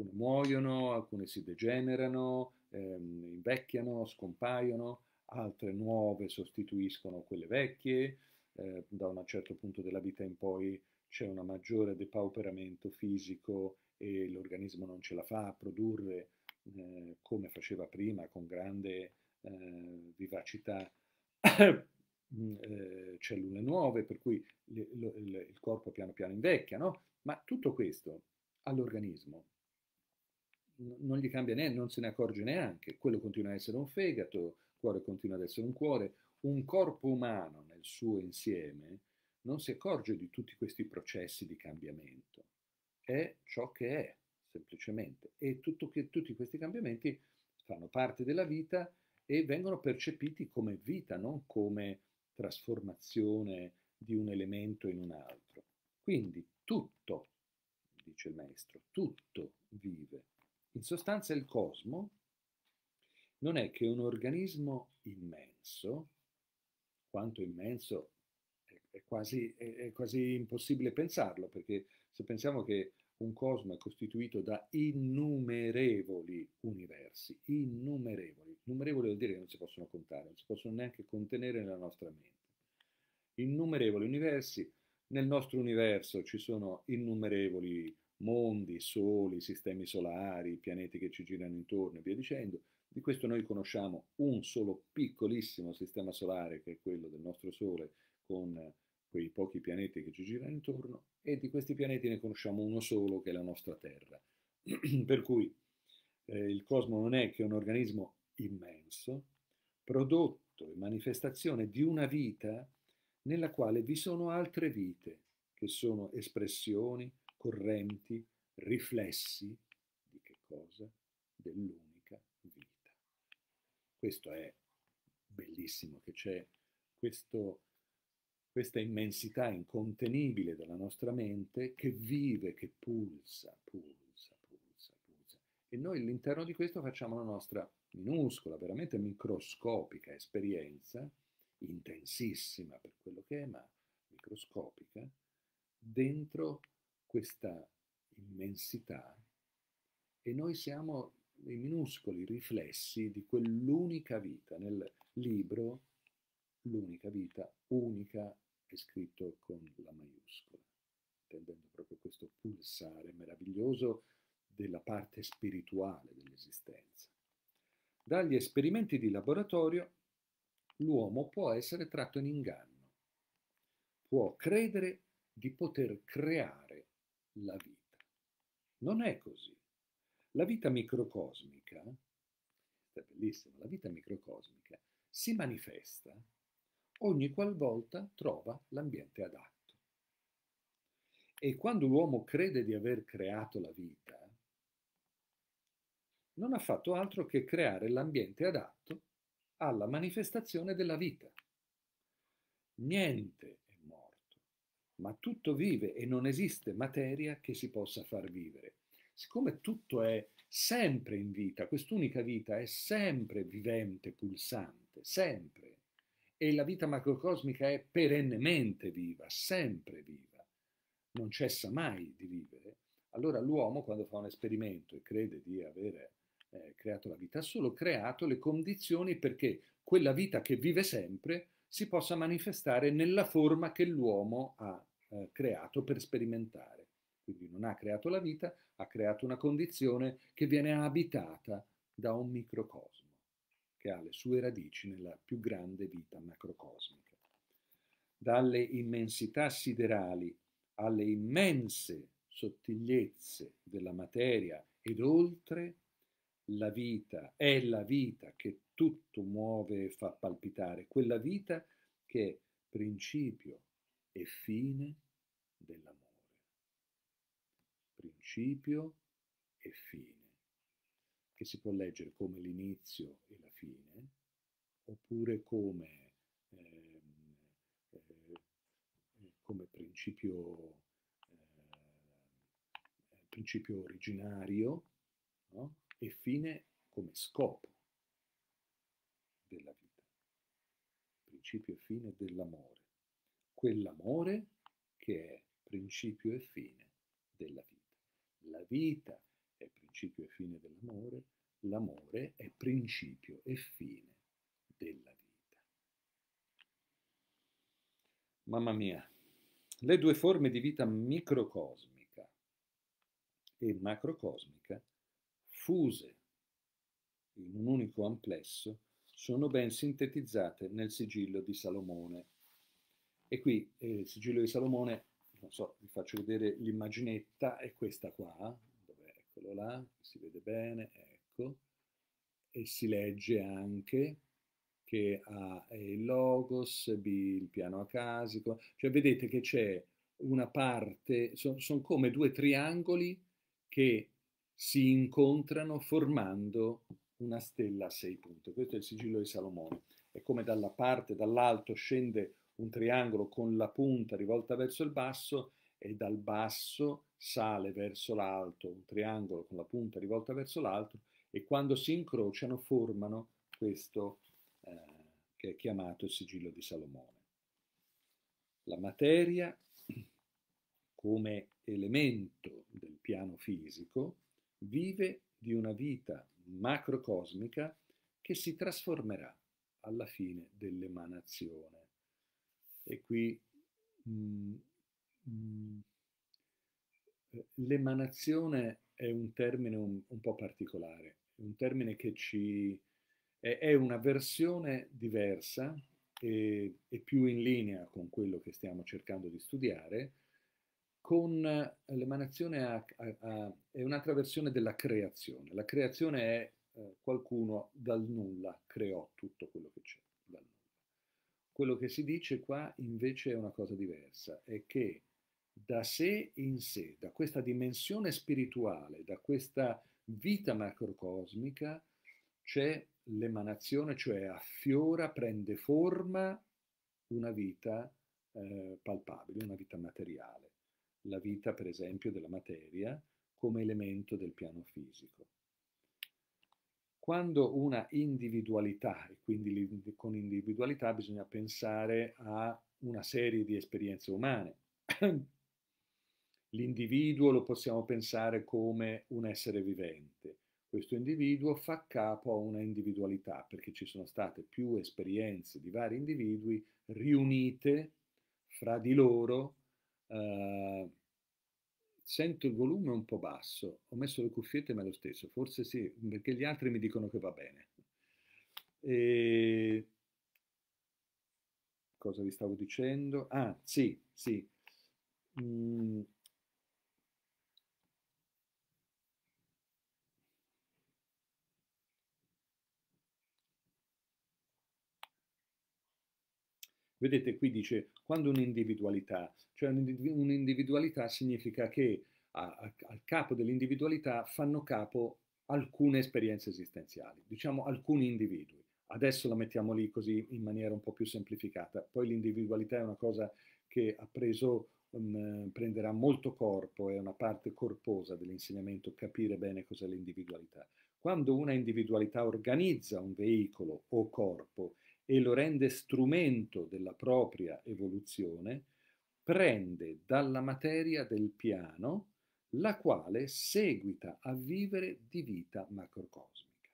alcune muoiono, alcune si degenerano, ehm, invecchiano, scompaiono, altre nuove sostituiscono quelle vecchie, eh, da un certo punto della vita in poi c'è un maggiore depauperamento fisico e l'organismo non ce la fa a produrre eh, come faceva prima con grande eh, vivacità mm, eh, cellule nuove, per cui le, le, il corpo piano piano invecchia, no? ma tutto questo all'organismo non gli cambia niente, non se ne accorge neanche, quello continua ad essere un fegato, il cuore continua ad essere un cuore, un corpo umano nel suo insieme non si accorge di tutti questi processi di cambiamento, è ciò che è semplicemente e che, tutti questi cambiamenti fanno parte della vita e vengono percepiti come vita, non come trasformazione di un elemento in un altro. Quindi tutto, dice il maestro, tutto vive, in sostanza il cosmo non è che un organismo immenso, quanto immenso è quasi, è quasi impossibile pensarlo, perché se pensiamo che un cosmo è costituito da innumerevoli universi, innumerevoli. Innumerevoli vuol dire che non si possono contare, non si possono neanche contenere nella nostra mente. Innumerevoli universi, nel nostro universo ci sono innumerevoli mondi, soli, sistemi solari, pianeti che ci girano intorno e via dicendo. Di questo noi conosciamo un solo piccolissimo sistema solare, che è quello del nostro Sole, con quei pochi pianeti che ci girano intorno, e di questi pianeti ne conosciamo uno solo, che è la nostra Terra. per cui eh, il cosmo non è che un organismo immenso, prodotto e manifestazione di una vita nella quale vi sono altre vite, che sono espressioni, correnti, riflessi di che cosa? Dell'unica vita. Questo è bellissimo che c'è questo questa immensità incontenibile della nostra mente che vive, che pulsa, pulsa, pulsa, pulsa. E noi all'interno di questo facciamo la nostra minuscola, veramente microscopica esperienza, intensissima per quello che è, ma microscopica, dentro questa immensità e noi siamo dei minuscoli riflessi di quell'unica vita. Nel libro l'unica vita, unica, è scritto con la maiuscola, intendendo proprio questo pulsare meraviglioso della parte spirituale dell'esistenza. Dagli esperimenti di laboratorio l'uomo può essere tratto in inganno, può credere di poter creare la vita. Non è così. La vita microcosmica, è bellissima, la vita microcosmica si manifesta ogni qualvolta trova l'ambiente adatto. E quando l'uomo crede di aver creato la vita, non ha fatto altro che creare l'ambiente adatto alla manifestazione della vita. Niente ma tutto vive e non esiste materia che si possa far vivere. Siccome tutto è sempre in vita, quest'unica vita è sempre vivente, pulsante, sempre, e la vita macrocosmica è perennemente viva, sempre viva, non cessa mai di vivere, allora l'uomo quando fa un esperimento e crede di avere eh, creato la vita, ha solo creato le condizioni perché quella vita che vive sempre si possa manifestare nella forma che l'uomo ha eh, creato per sperimentare. Quindi non ha creato la vita, ha creato una condizione che viene abitata da un microcosmo, che ha le sue radici nella più grande vita macrocosmica. Dalle immensità siderali alle immense sottigliezze della materia ed oltre, la vita è la vita che tutto muove e fa palpitare, quella vita che è principio, e fine dell'amore. Principio e fine, che si può leggere come l'inizio e la fine, oppure come, ehm, eh, eh, come principio, eh, principio, originario no? e fine come scopo della vita, principio e fine dell'amore quell'amore che è principio e fine della vita. La vita è principio e fine dell'amore, l'amore è principio e fine della vita. Mamma mia, le due forme di vita microcosmica e macrocosmica, fuse in un unico amplesso, sono ben sintetizzate nel sigillo di Salomone e qui eh, il sigillo di Salomone, non so, vi faccio vedere l'immaginetta, è questa qua, dove, eccolo là, si vede bene, ecco, e si legge anche che A è il logos, B il piano acasico, cioè vedete che c'è una parte, sono son come due triangoli che si incontrano formando una stella a sei punte. Questo è il sigillo di Salomone. È come dalla parte, dall'alto scende un triangolo con la punta rivolta verso il basso e dal basso sale verso l'alto, un triangolo con la punta rivolta verso l'alto e quando si incrociano formano questo eh, che è chiamato il sigillo di Salomone. La materia come elemento del piano fisico vive di una vita macrocosmica che si trasformerà alla fine dell'emanazione e qui mh, mhmm, mh, mhmm, eh, l'emanazione è un termine un, un, po' particolare, un termine che ci è, è una versione diversa e, e, più in linea con quello che stiamo cercando di studiare, con l'emanazione è un'altra versione della creazione. La creazione è eh, qualcuno dal nulla creò tutto quello che c'è. Quello che si dice qua invece è una cosa diversa, è che da sé in sé, da questa dimensione spirituale, da questa vita macrocosmica, c'è l'emanazione, cioè affiora, prende forma una vita eh, palpabile, una vita materiale, la vita per esempio della materia come elemento del piano fisico. Quando una individualità, e quindi con individualità bisogna pensare a una serie di esperienze umane. L'individuo lo possiamo pensare come un essere vivente. Questo individuo fa capo a una individualità perché ci sono state più esperienze di vari individui riunite fra di loro eh, Sento il volume un po' basso, ho messo le cuffiette ma è lo stesso, forse sì, perché gli altri mi dicono che va bene. E... Cosa vi stavo dicendo? Ah, sì, sì. Mm. Vedete, qui dice, quando un'individualità cioè un'individualità significa che a, a, al capo dell'individualità fanno capo alcune esperienze esistenziali, diciamo alcuni individui. Adesso la mettiamo lì così in maniera un po' più semplificata, poi l'individualità è una cosa che ha preso, um, prenderà molto corpo, è una parte corposa dell'insegnamento capire bene cos'è l'individualità. Quando una individualità organizza un veicolo o corpo e lo rende strumento della propria evoluzione, prende dalla materia del piano, la quale seguita a vivere di vita macrocosmica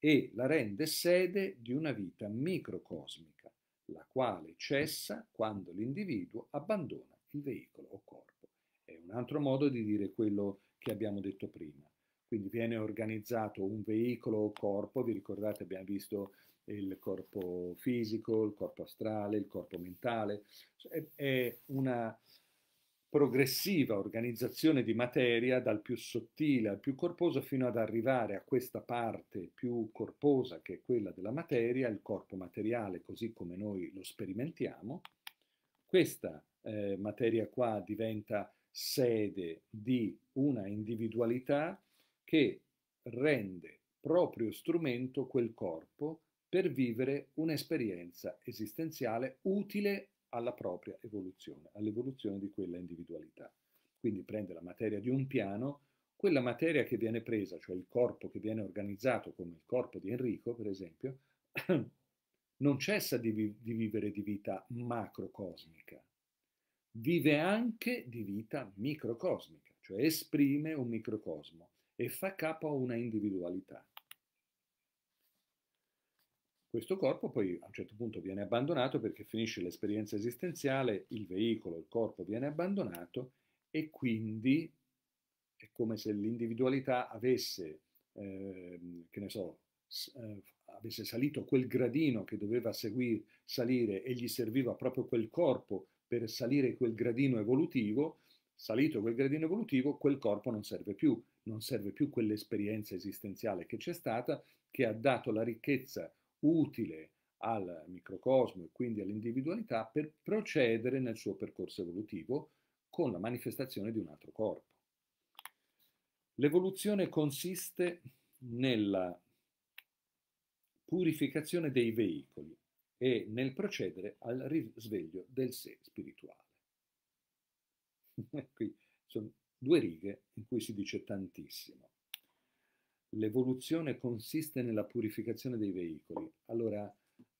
e la rende sede di una vita microcosmica, la quale cessa quando l'individuo abbandona il veicolo o corpo. È un altro modo di dire quello che abbiamo detto prima. Quindi viene organizzato un veicolo o corpo, vi ricordate abbiamo visto il corpo fisico, il corpo astrale, il corpo mentale. È, è una progressiva organizzazione di materia dal più sottile al più corposo fino ad arrivare a questa parte più corposa che è quella della materia, il corpo materiale così come noi lo sperimentiamo. Questa eh, materia qua diventa sede di una individualità che rende proprio strumento quel corpo per vivere un'esperienza esistenziale utile alla propria evoluzione, all'evoluzione di quella individualità. Quindi prende la materia di un piano, quella materia che viene presa, cioè il corpo che viene organizzato come il corpo di Enrico, per esempio, non cessa di, vi di vivere di vita macrocosmica, vive anche di vita microcosmica, cioè esprime un microcosmo e fa capo a una individualità. Questo corpo poi a un certo punto viene abbandonato perché finisce l'esperienza esistenziale, il veicolo, il corpo viene abbandonato e quindi è come se l'individualità avesse, eh, che ne so, eh, avesse salito quel gradino che doveva seguir, salire e gli serviva proprio quel corpo per salire quel gradino evolutivo, salito quel gradino evolutivo, quel corpo non serve più, non serve più quell'esperienza esistenziale che c'è stata, che ha dato la ricchezza utile al microcosmo e quindi all'individualità per procedere nel suo percorso evolutivo con la manifestazione di un altro corpo. L'evoluzione consiste nella purificazione dei veicoli e nel procedere al risveglio del sé spirituale. Qui sono due righe in cui si dice tantissimo l'evoluzione consiste nella purificazione dei veicoli. Allora,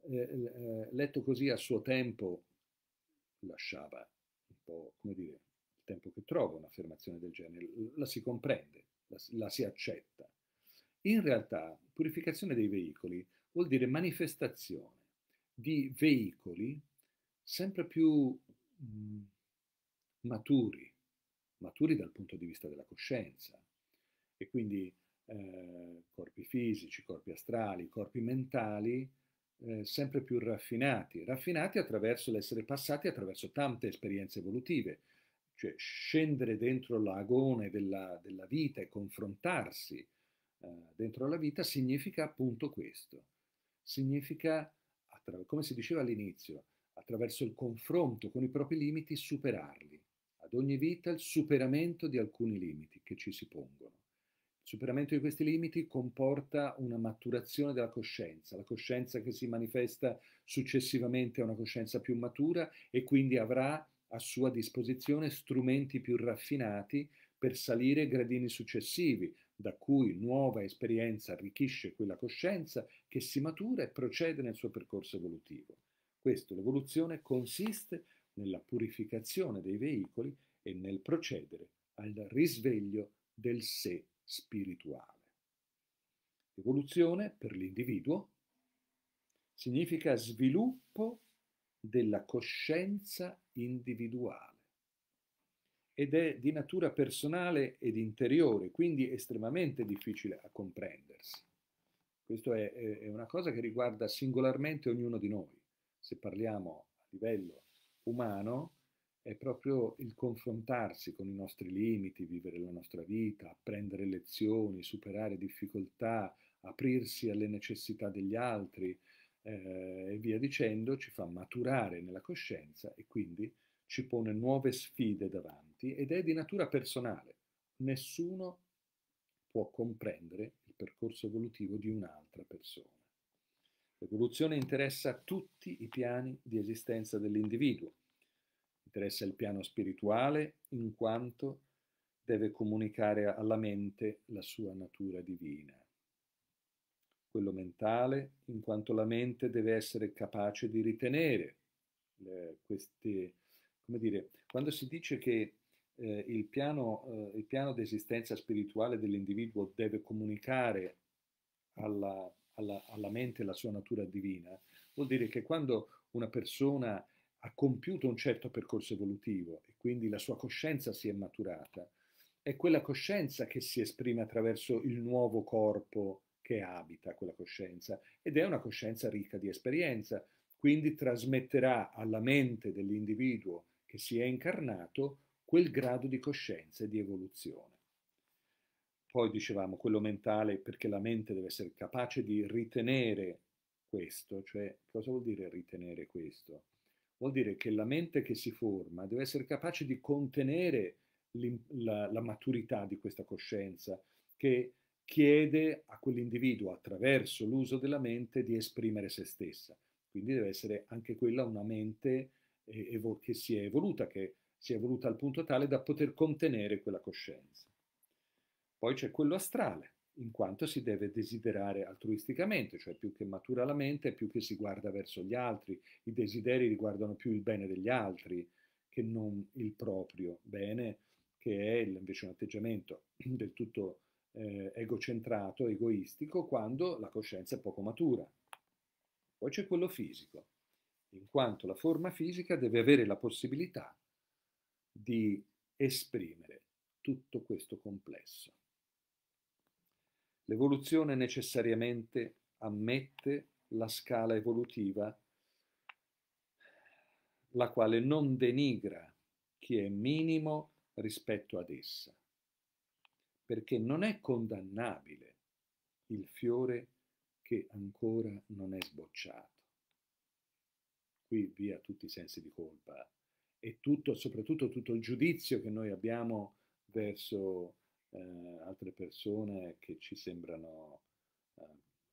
eh, eh, letto così a suo tempo, lasciava un po', come dire, il tempo che trova un'affermazione del genere, la si comprende, la, la si accetta. In realtà, purificazione dei veicoli vuol dire manifestazione di veicoli sempre più mh, mm, maturi, maturi dal punto di vista della coscienza. E quindi eh, corpi fisici, corpi astrali, corpi mentali, eh, sempre più raffinati, raffinati attraverso l'essere passati attraverso tante esperienze evolutive, cioè scendere dentro l'agone della, della vita e confrontarsi eh, dentro la vita significa appunto questo, significa, come si diceva all'inizio, attraverso il confronto con i propri limiti superarli, ad ogni vita il superamento di alcuni limiti che ci si pongono. Il superamento di questi limiti comporta una maturazione della coscienza, la coscienza che si manifesta successivamente a una coscienza più matura e quindi avrà a sua disposizione strumenti più raffinati per salire gradini successivi, da cui nuova esperienza arricchisce quella coscienza che si matura e procede nel suo percorso evolutivo. Questo, l'evoluzione consiste nella purificazione dei veicoli e nel procedere al risveglio del sé spirituale. Evoluzione per l'individuo significa sviluppo della coscienza individuale ed è di natura personale ed interiore, quindi estremamente difficile a comprendersi. Questo è, è, una cosa che riguarda singolarmente ognuno di noi. Se parliamo a livello umano, è proprio il confrontarsi con i nostri limiti, vivere la nostra vita, apprendere lezioni, superare difficoltà, aprirsi alle necessità degli altri eh, e via dicendo, ci fa maturare nella coscienza e quindi ci pone nuove sfide davanti ed è di natura personale. Nessuno può comprendere il percorso evolutivo di un'altra persona. L'evoluzione interessa tutti i piani di esistenza dell'individuo interessa il piano spirituale in quanto deve comunicare alla mente la sua natura divina. Quello mentale in quanto la mente deve essere capace di ritenere eh, queste, come dire, quando si dice che eh, il, piano, eh, il piano d'esistenza spirituale dell'individuo deve comunicare alla, alla, alla mente la sua natura divina, vuol dire che quando una persona ha compiuto un certo percorso evolutivo e quindi la sua coscienza si è maturata, è quella coscienza che si esprime attraverso il nuovo corpo che abita quella coscienza ed è una coscienza ricca di esperienza, quindi trasmetterà alla mente dell'individuo che si è incarnato quel grado di coscienza e di evoluzione. Poi dicevamo quello mentale perché la mente deve essere capace di ritenere questo, cioè cosa vuol dire ritenere questo? Vuol dire che la mente che si forma deve essere capace di contenere la, la maturità di questa coscienza che chiede a quell'individuo attraverso l'uso della mente di esprimere se stessa. Quindi deve essere anche quella una mente eh, che si è evoluta, che si è evoluta al punto tale da poter contenere quella coscienza. Poi c'è quello astrale, in quanto si deve desiderare altruisticamente, cioè più che matura la mente, più che si guarda verso gli altri, i desideri riguardano più il bene degli altri che non il proprio bene, che è invece un atteggiamento del tutto eh, egocentrato, egoistico, quando la coscienza è poco matura. Poi c'è quello fisico, in quanto la forma fisica deve avere la possibilità di esprimere tutto questo complesso. L'evoluzione necessariamente ammette la scala evolutiva, la quale non denigra chi è minimo rispetto ad essa, perché non è condannabile il fiore che ancora non è sbocciato. Qui via tutti i sensi di colpa e tutto, soprattutto tutto il giudizio che noi abbiamo verso eh, altre persone che ci sembrano eh,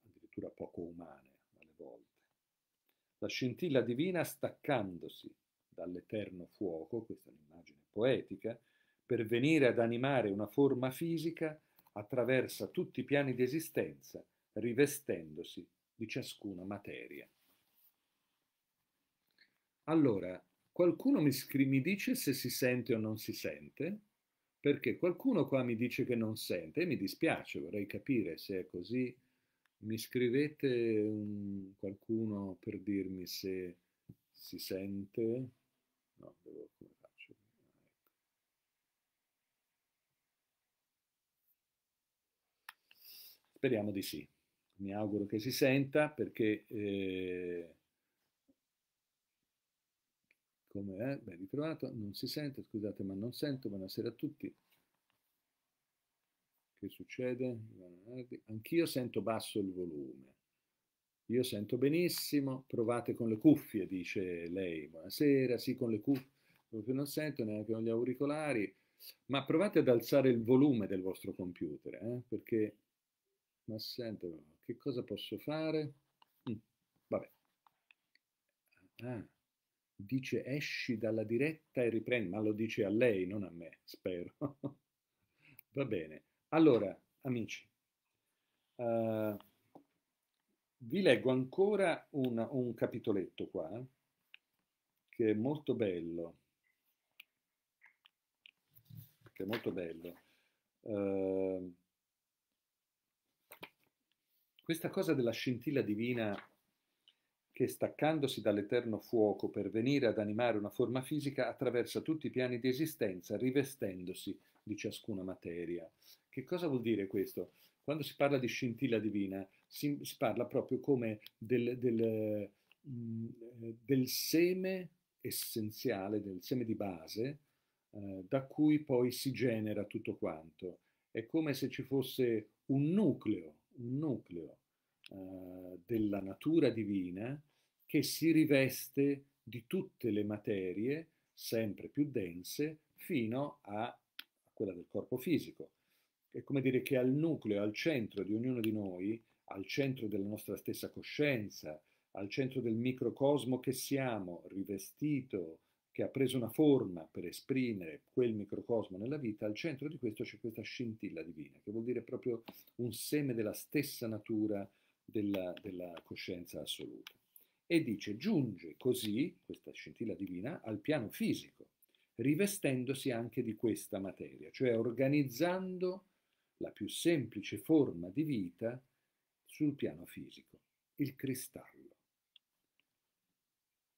addirittura poco umane alle volte. La scintilla divina staccandosi dall'eterno fuoco, questa è un'immagine poetica, per venire ad animare una forma fisica attraversa tutti i piani di esistenza, rivestendosi di ciascuna materia. Allora, qualcuno mi, mi dice se si sente o non si sente? perché qualcuno qua mi dice che non sente e mi dispiace, vorrei capire se è così. Mi scrivete un, qualcuno per dirmi se si sente? No, devo, come faccio? Ecco. Speriamo di sì. Mi auguro che si senta perché eh, come è, eh, ben ritrovato, non si sente, scusate ma non sento, buonasera a tutti. Che succede? Anch'io sento basso il volume. Io sento benissimo, provate con le cuffie, dice lei. Buonasera, sì, con le cuffie, non sento neanche con gli auricolari, ma provate ad alzare il volume del vostro computer, eh? perché, ma sento, che cosa posso fare? Mm, vabbè. Ah, ah dice esci dalla diretta e riprendi, ma lo dice a lei, non a me, spero. Va bene. Allora, amici, uh, vi leggo ancora una, un capitoletto qua, eh, che è molto bello. Che è molto bello. Uh, questa cosa della scintilla divina che staccandosi dall'eterno fuoco per venire ad animare una forma fisica attraversa tutti i piani di esistenza rivestendosi di ciascuna materia. Che cosa vuol dire questo? Quando si parla di scintilla divina si, si parla proprio come del, del, mm, del, seme essenziale, del seme di base, eh, da cui poi si genera tutto quanto. È come se ci fosse un nucleo, un nucleo eh, della natura divina che si riveste di tutte le materie sempre più dense fino a quella del corpo fisico. È come dire che al nucleo, al centro di ognuno di noi, al centro della nostra stessa coscienza, al centro del microcosmo che siamo, rivestito, che ha preso una forma per esprimere quel microcosmo nella vita, al centro di questo c'è questa scintilla divina, che vuol dire proprio un seme della stessa natura della, della coscienza assoluta. E dice, giunge così, questa scintilla divina, al piano fisico, rivestendosi anche di questa materia, cioè organizzando la più semplice forma di vita sul piano fisico, il cristallo.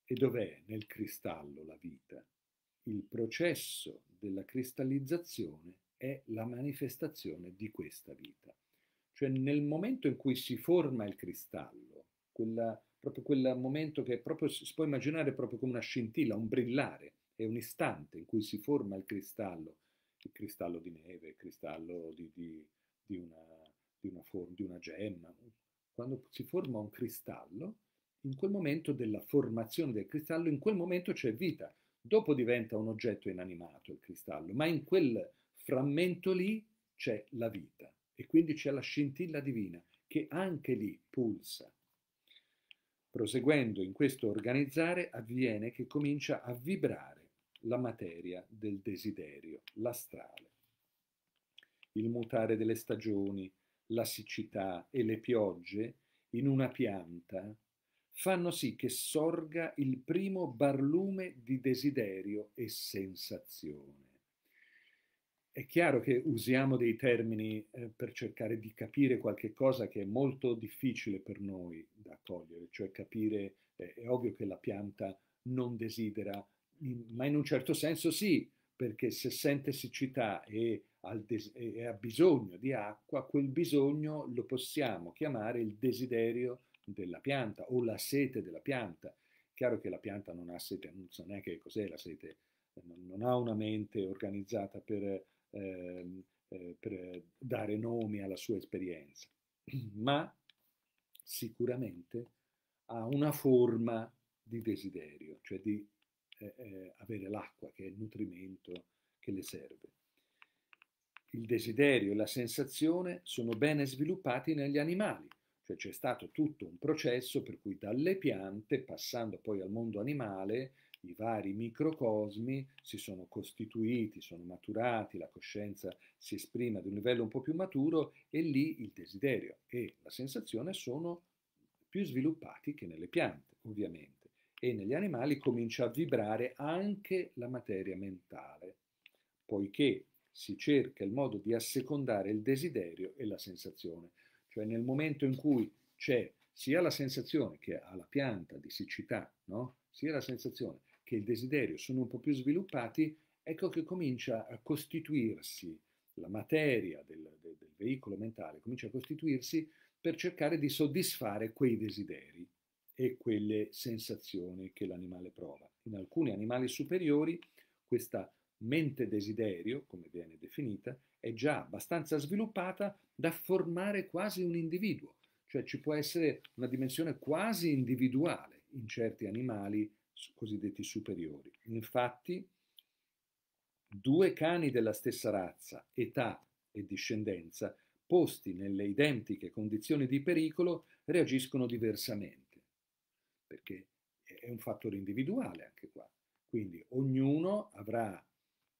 E dov'è nel cristallo la vita? Il processo della cristallizzazione è la manifestazione di questa vita. Cioè nel momento in cui si forma il cristallo, quella, proprio quel momento che proprio, si può immaginare proprio come una scintilla, un brillare, è un istante in cui si forma il cristallo, il cristallo di neve, il cristallo di, di, di, una, di una, forma, una gemma. Quando si forma un cristallo, in quel momento della formazione del cristallo, in quel momento c'è vita. Dopo diventa un oggetto inanimato il cristallo, ma in quel frammento lì c'è la vita e quindi c'è la scintilla divina che anche lì pulsa. Proseguendo in questo organizzare avviene che comincia a vibrare la materia del desiderio, l'astrale. Il mutare delle stagioni, la siccità e le piogge in una pianta fanno sì che sorga il primo barlume di desiderio e sensazione è chiaro che usiamo dei termini eh, per cercare di capire qualche cosa che è molto difficile per noi da cogliere, cioè capire, eh, è ovvio che la pianta non desidera, in, ma in un certo senso sì, perché se sente siccità e, e ha bisogno di acqua, quel bisogno lo possiamo chiamare il desiderio della pianta o la sete della pianta. Chiaro che la pianta non ha sete, non sa so neanche cos'è la sete, non ha una mente organizzata per Ehm, eh, per dare nomi alla sua esperienza, ma sicuramente ha una forma di desiderio, cioè di eh, eh, avere l'acqua che è il nutrimento che le serve. Il desiderio e la sensazione sono bene sviluppati negli animali, cioè c'è stato tutto un processo per cui dalle piante, passando poi al mondo animale, i vari microcosmi si sono costituiti, sono maturati, la coscienza si esprime ad un livello un po' più maturo e lì il desiderio e la sensazione sono più sviluppati che nelle piante, ovviamente. E negli animali comincia a vibrare anche la materia mentale, poiché si cerca il modo di assecondare il desiderio e la sensazione. Cioè nel momento in cui c'è sia la sensazione che alla pianta di siccità, no? sia la sensazione che il desiderio sono un po' più sviluppati, ecco che comincia a costituirsi la materia del, del, del veicolo mentale, comincia a costituirsi per cercare di soddisfare quei desideri e quelle sensazioni che l'animale prova. In alcuni animali superiori questa mente desiderio, come viene definita, è già abbastanza sviluppata da formare quasi un individuo, cioè ci può essere una dimensione quasi individuale in certi animali cosiddetti superiori. Infatti, due cani della stessa razza, età e discendenza, posti nelle identiche condizioni di pericolo, reagiscono diversamente, perché è un fattore individuale anche qua. Quindi ognuno avrà,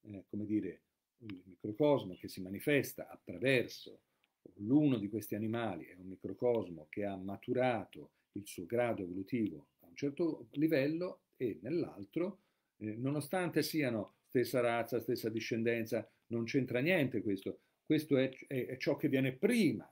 eh, come dire, il microcosmo che si manifesta attraverso l'uno di questi animali è un microcosmo che ha maturato il suo grado evolutivo a un certo livello e nell'altro, eh, nonostante siano stessa razza, stessa discendenza, non c'entra niente questo, questo è, è, è, ciò che viene prima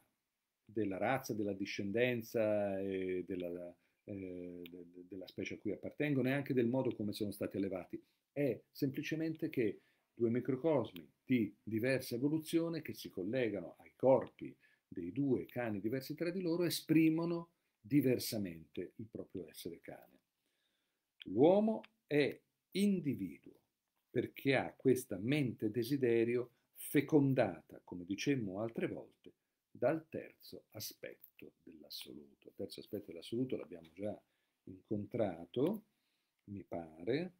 della razza, della discendenza e della, eh, della specie a cui appartengono e anche del modo come sono stati allevati. È semplicemente che due microcosmi di diversa evoluzione che si collegano ai corpi dei due cani diversi tra di loro esprimono diversamente il proprio essere cane. L'uomo è individuo perché ha questa mente desiderio fecondata, come dicemmo altre volte, dal terzo aspetto dell'assoluto. Il terzo aspetto dell'assoluto l'abbiamo già incontrato, mi pare.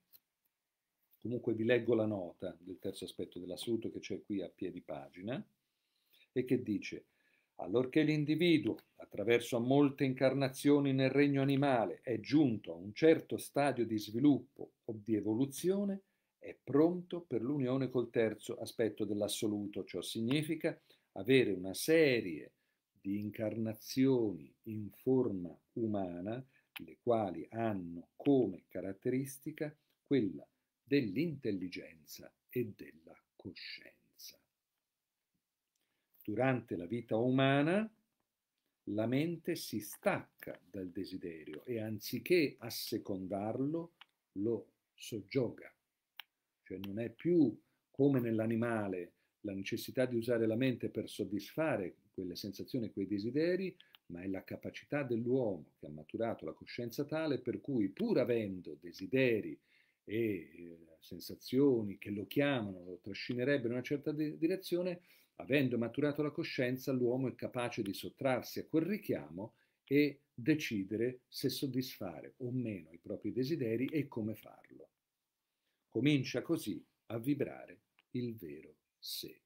Comunque vi leggo la nota del terzo aspetto dell'assoluto che c'è qui a piedi pagina e che dice Allorché l'individuo, attraverso molte incarnazioni nel regno animale, è giunto a un certo stadio di sviluppo o di evoluzione, è pronto per l'unione col terzo aspetto dell'assoluto. Ciò significa avere una serie di incarnazioni in forma umana, le quali hanno come caratteristica quella dell'intelligenza e della coscienza durante la vita umana la mente si stacca dal desiderio e anziché assecondarlo lo soggioga. Cioè non è più come nell'animale la necessità di usare la mente per soddisfare quelle sensazioni, e quei desideri, ma è la capacità dell'uomo che ha maturato la coscienza tale per cui pur avendo desideri e eh, sensazioni che lo chiamano, lo trascinerebbero in una certa direzione, Avendo maturato la coscienza, l'uomo è capace di sottrarsi a quel richiamo e decidere se soddisfare o meno i propri desideri e come farlo. Comincia così a vibrare il vero sé,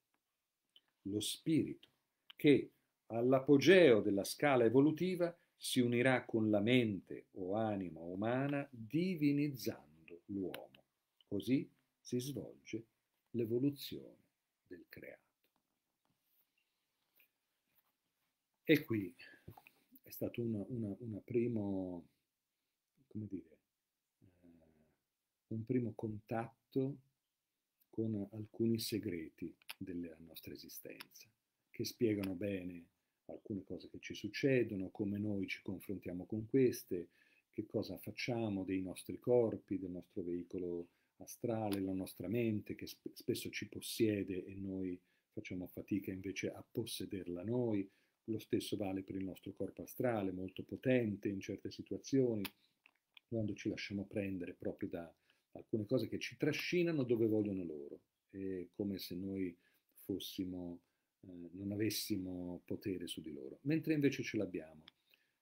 lo spirito, che all'apogeo della scala evolutiva si unirà con la mente o anima umana divinizzando l'uomo. Così si svolge l'evoluzione del creato. E qui è stato un primo, come dire, eh, un primo contatto con alcuni segreti della nostra esistenza, che spiegano bene alcune cose che ci succedono, come noi ci confrontiamo con queste, che cosa facciamo dei nostri corpi, del nostro veicolo astrale, la nostra mente che spesso ci possiede e noi facciamo fatica invece a possederla noi, lo stesso vale per il nostro corpo astrale, molto potente in certe situazioni, quando ci lasciamo prendere proprio da alcune cose che ci trascinano dove vogliono loro. È come se noi fossimo, eh, non avessimo potere su di loro, mentre invece ce l'abbiamo.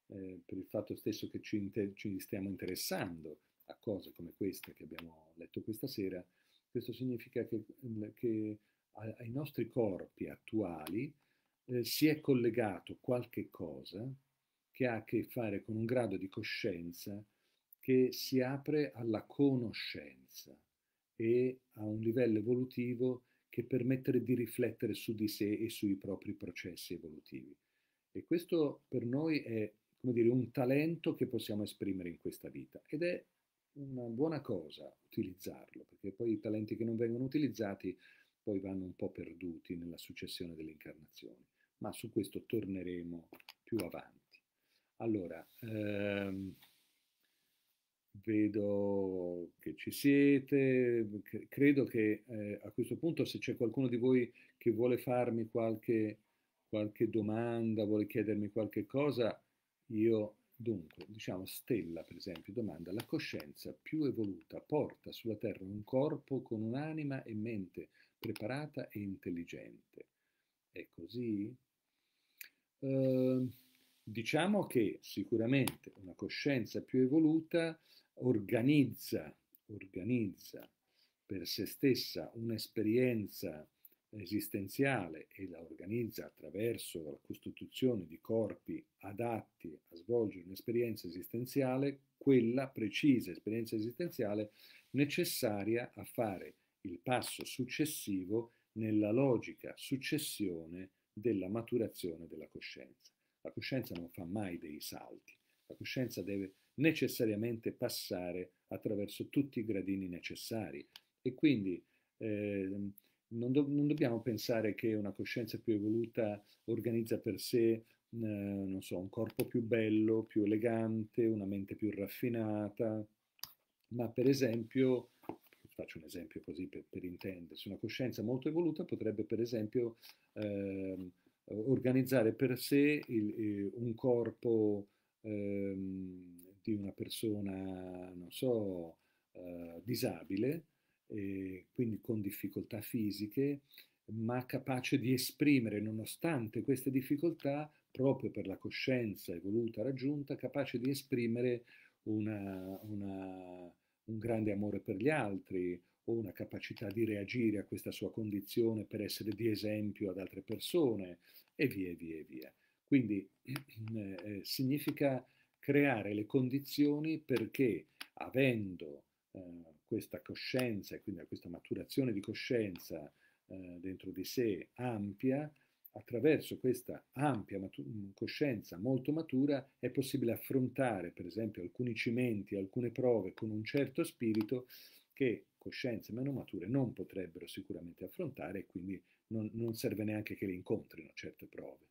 Eh, per il fatto stesso che ci, inter- ci stiamo interessando a cose come queste che abbiamo letto questa sera, questo significa che, che ai nostri corpi attuali eh, si è collegato qualche cosa che ha a che fare con un grado di coscienza che si apre alla conoscenza e a un livello evolutivo che permette di riflettere su di sé e sui propri processi evolutivi. E questo per noi è, come dire, un talento che possiamo esprimere in questa vita ed è una buona cosa utilizzarlo, perché poi i talenti che non vengono utilizzati poi vanno un po' perduti nella successione delle incarnazioni ma su questo torneremo più avanti. Allora, ehm, vedo che ci siete, credo che eh, a questo punto se c'è qualcuno di voi che vuole farmi qualche, qualche domanda, vuole chiedermi qualche cosa, io Dunque, diciamo Stella, per esempio, domanda, la coscienza più evoluta porta sulla Terra un corpo con un'anima e mente preparata e intelligente. È così? Ehm, diciamo che sicuramente una coscienza più evoluta organizza, organizza per se stessa un'esperienza esistenziale e la organizza attraverso la costituzione di corpi adatti a svolgere un'esperienza esistenziale, quella precisa esperienza esistenziale necessaria a fare il passo successivo nella logica successione della maturazione della coscienza. La coscienza non fa mai dei salti, la coscienza deve necessariamente passare attraverso tutti i gradini necessari e quindi eh, non, do non, dobbiamo pensare che una coscienza più evoluta organizza per sé eh, so, un corpo più bello, più elegante, una mente più raffinata, ma per esempio faccio un esempio così per, per intendersi, una coscienza molto evoluta potrebbe per esempio eh, organizzare per sé il, eh, un corpo eh, di una persona, non so, eh, disabile, quindi con difficoltà fisiche, ma capace di esprimere, nonostante queste difficoltà, proprio per la coscienza evoluta raggiunta, capace di esprimere una, una un grande amore per gli altri o una capacità di reagire a questa sua condizione per essere di esempio ad altre persone e via via via. Quindi eh, eh, significa creare le condizioni perché avendo eh, questa coscienza e quindi questa maturazione di coscienza eh, dentro di sé ampia, attraverso questa ampia coscienza molto matura è possibile affrontare, per esempio, alcuni cimenti, alcune prove con un certo spirito che coscienze meno mature non potrebbero sicuramente affrontare e quindi non, non serve neanche che le incontrino certe prove.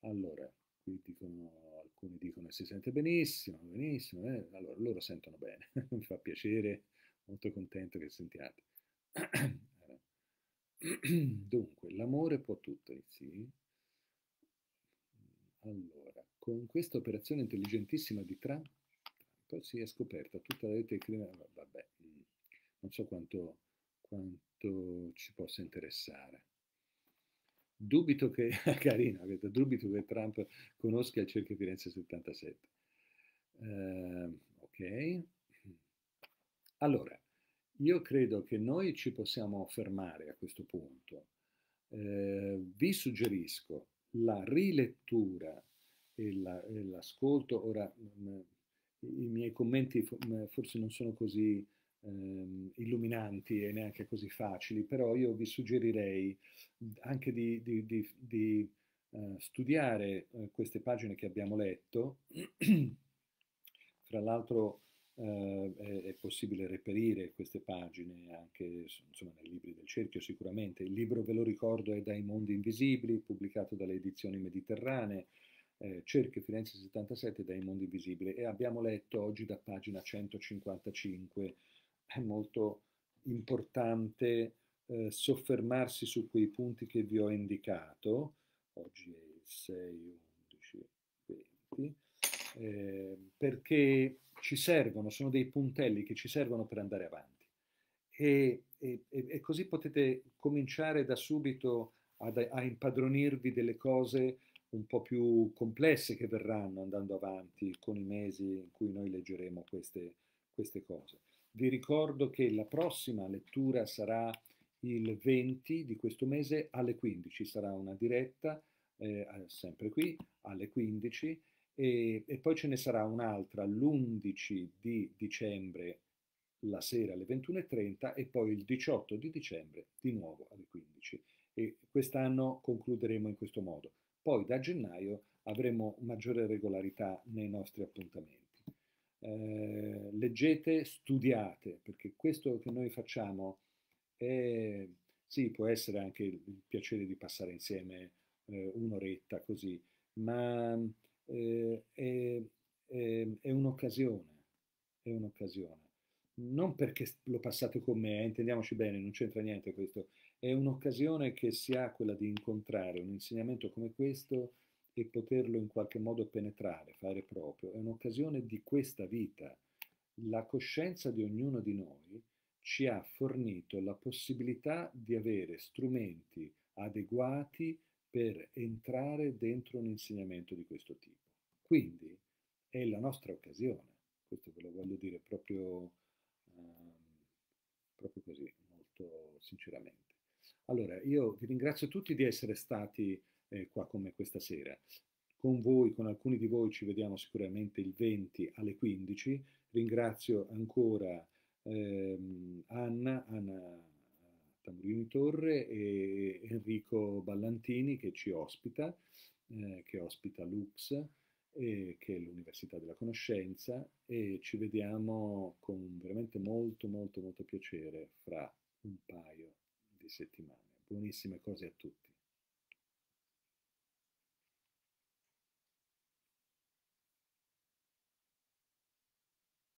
Allora, qui dicono, alcuni dicono che si sente benissimo, benissimo, eh? allora loro sentono bene, mi fa piacere, molto contento che sentiate. Dunque, l'amore può tutto, sì? Allora, con questa operazione intelligentissima di Trump, Trump si è scoperta tutta la rete criminale, vabbè, mm, non so quanto, quanto ci possa interessare. Dubito che, carino, dubito che Trump conosca il cerchio Firenze 77. Uh, ehm, ok. Allora, io credo che noi ci possiamo fermare a questo punto. Eh, vi suggerisco la rilettura e, l'ascolto. La, Ora, mm, mm, i miei commenti mm, forse non sono così ehm, illuminanti e neanche così facili, però io vi suggerirei anche di, di, di, di uh, studiare uh, queste pagine che abbiamo letto. Tra l'altro eh, è, possibile reperire queste pagine anche insomma, nei libri del cerchio sicuramente. Il libro, ve lo ricordo, è Dai mondi invisibili, pubblicato dalle edizioni mediterranee, eh, Cerchio Firenze 77 Dai mondi invisibili e abbiamo letto oggi da pagina 155, è molto importante eh, soffermarsi su quei punti che vi ho indicato, oggi è il 6, 11, 20, eh, perché ci servono, sono dei puntelli che ci servono per andare avanti. E, e, e così potete cominciare da subito ad, a impadronirvi delle cose un po' più complesse che verranno andando avanti con i mesi in cui noi leggeremo queste, queste cose. Vi ricordo che la prossima lettura sarà il 20 di questo mese alle 15, sarà una diretta eh, sempre qui alle 15 e, e poi ce ne sarà un'altra l'11 di dicembre la sera alle 21.30 e poi il 18 di dicembre di nuovo alle 15. E quest'anno concluderemo in questo modo. Poi da gennaio avremo maggiore regolarità nei nostri appuntamenti. Eh, leggete, studiate, perché questo che noi facciamo è, sì, può essere anche il piacere di passare insieme eh, un'oretta così, ma eh, è, è, è un'occasione, è un'occasione. Non perché l'ho passato con me, eh, intendiamoci bene, non c'entra niente questo, è un'occasione che si ha quella di incontrare un insegnamento come questo e poterlo in qualche modo penetrare, fare proprio. È un'occasione di questa vita. La coscienza di ognuno di noi ci ha fornito la possibilità di avere strumenti adeguati per entrare dentro un insegnamento di questo tipo. Quindi è la nostra occasione, questo ve lo voglio dire proprio, um, proprio così, molto sinceramente. Allora, io vi ringrazio tutti di essere stati eh, qua con me questa sera. Con voi, con alcuni di voi ci vediamo sicuramente il 20 alle 15. Ringrazio ancora ehm, Anna, Anna Tamburini Torre e Enrico Ballantini che ci ospita, eh, che ospita Lux, eh, che è l'Università della Conoscenza e ci vediamo con veramente molto molto molto piacere fra un paio di settimane. Buonissime cose a tutti.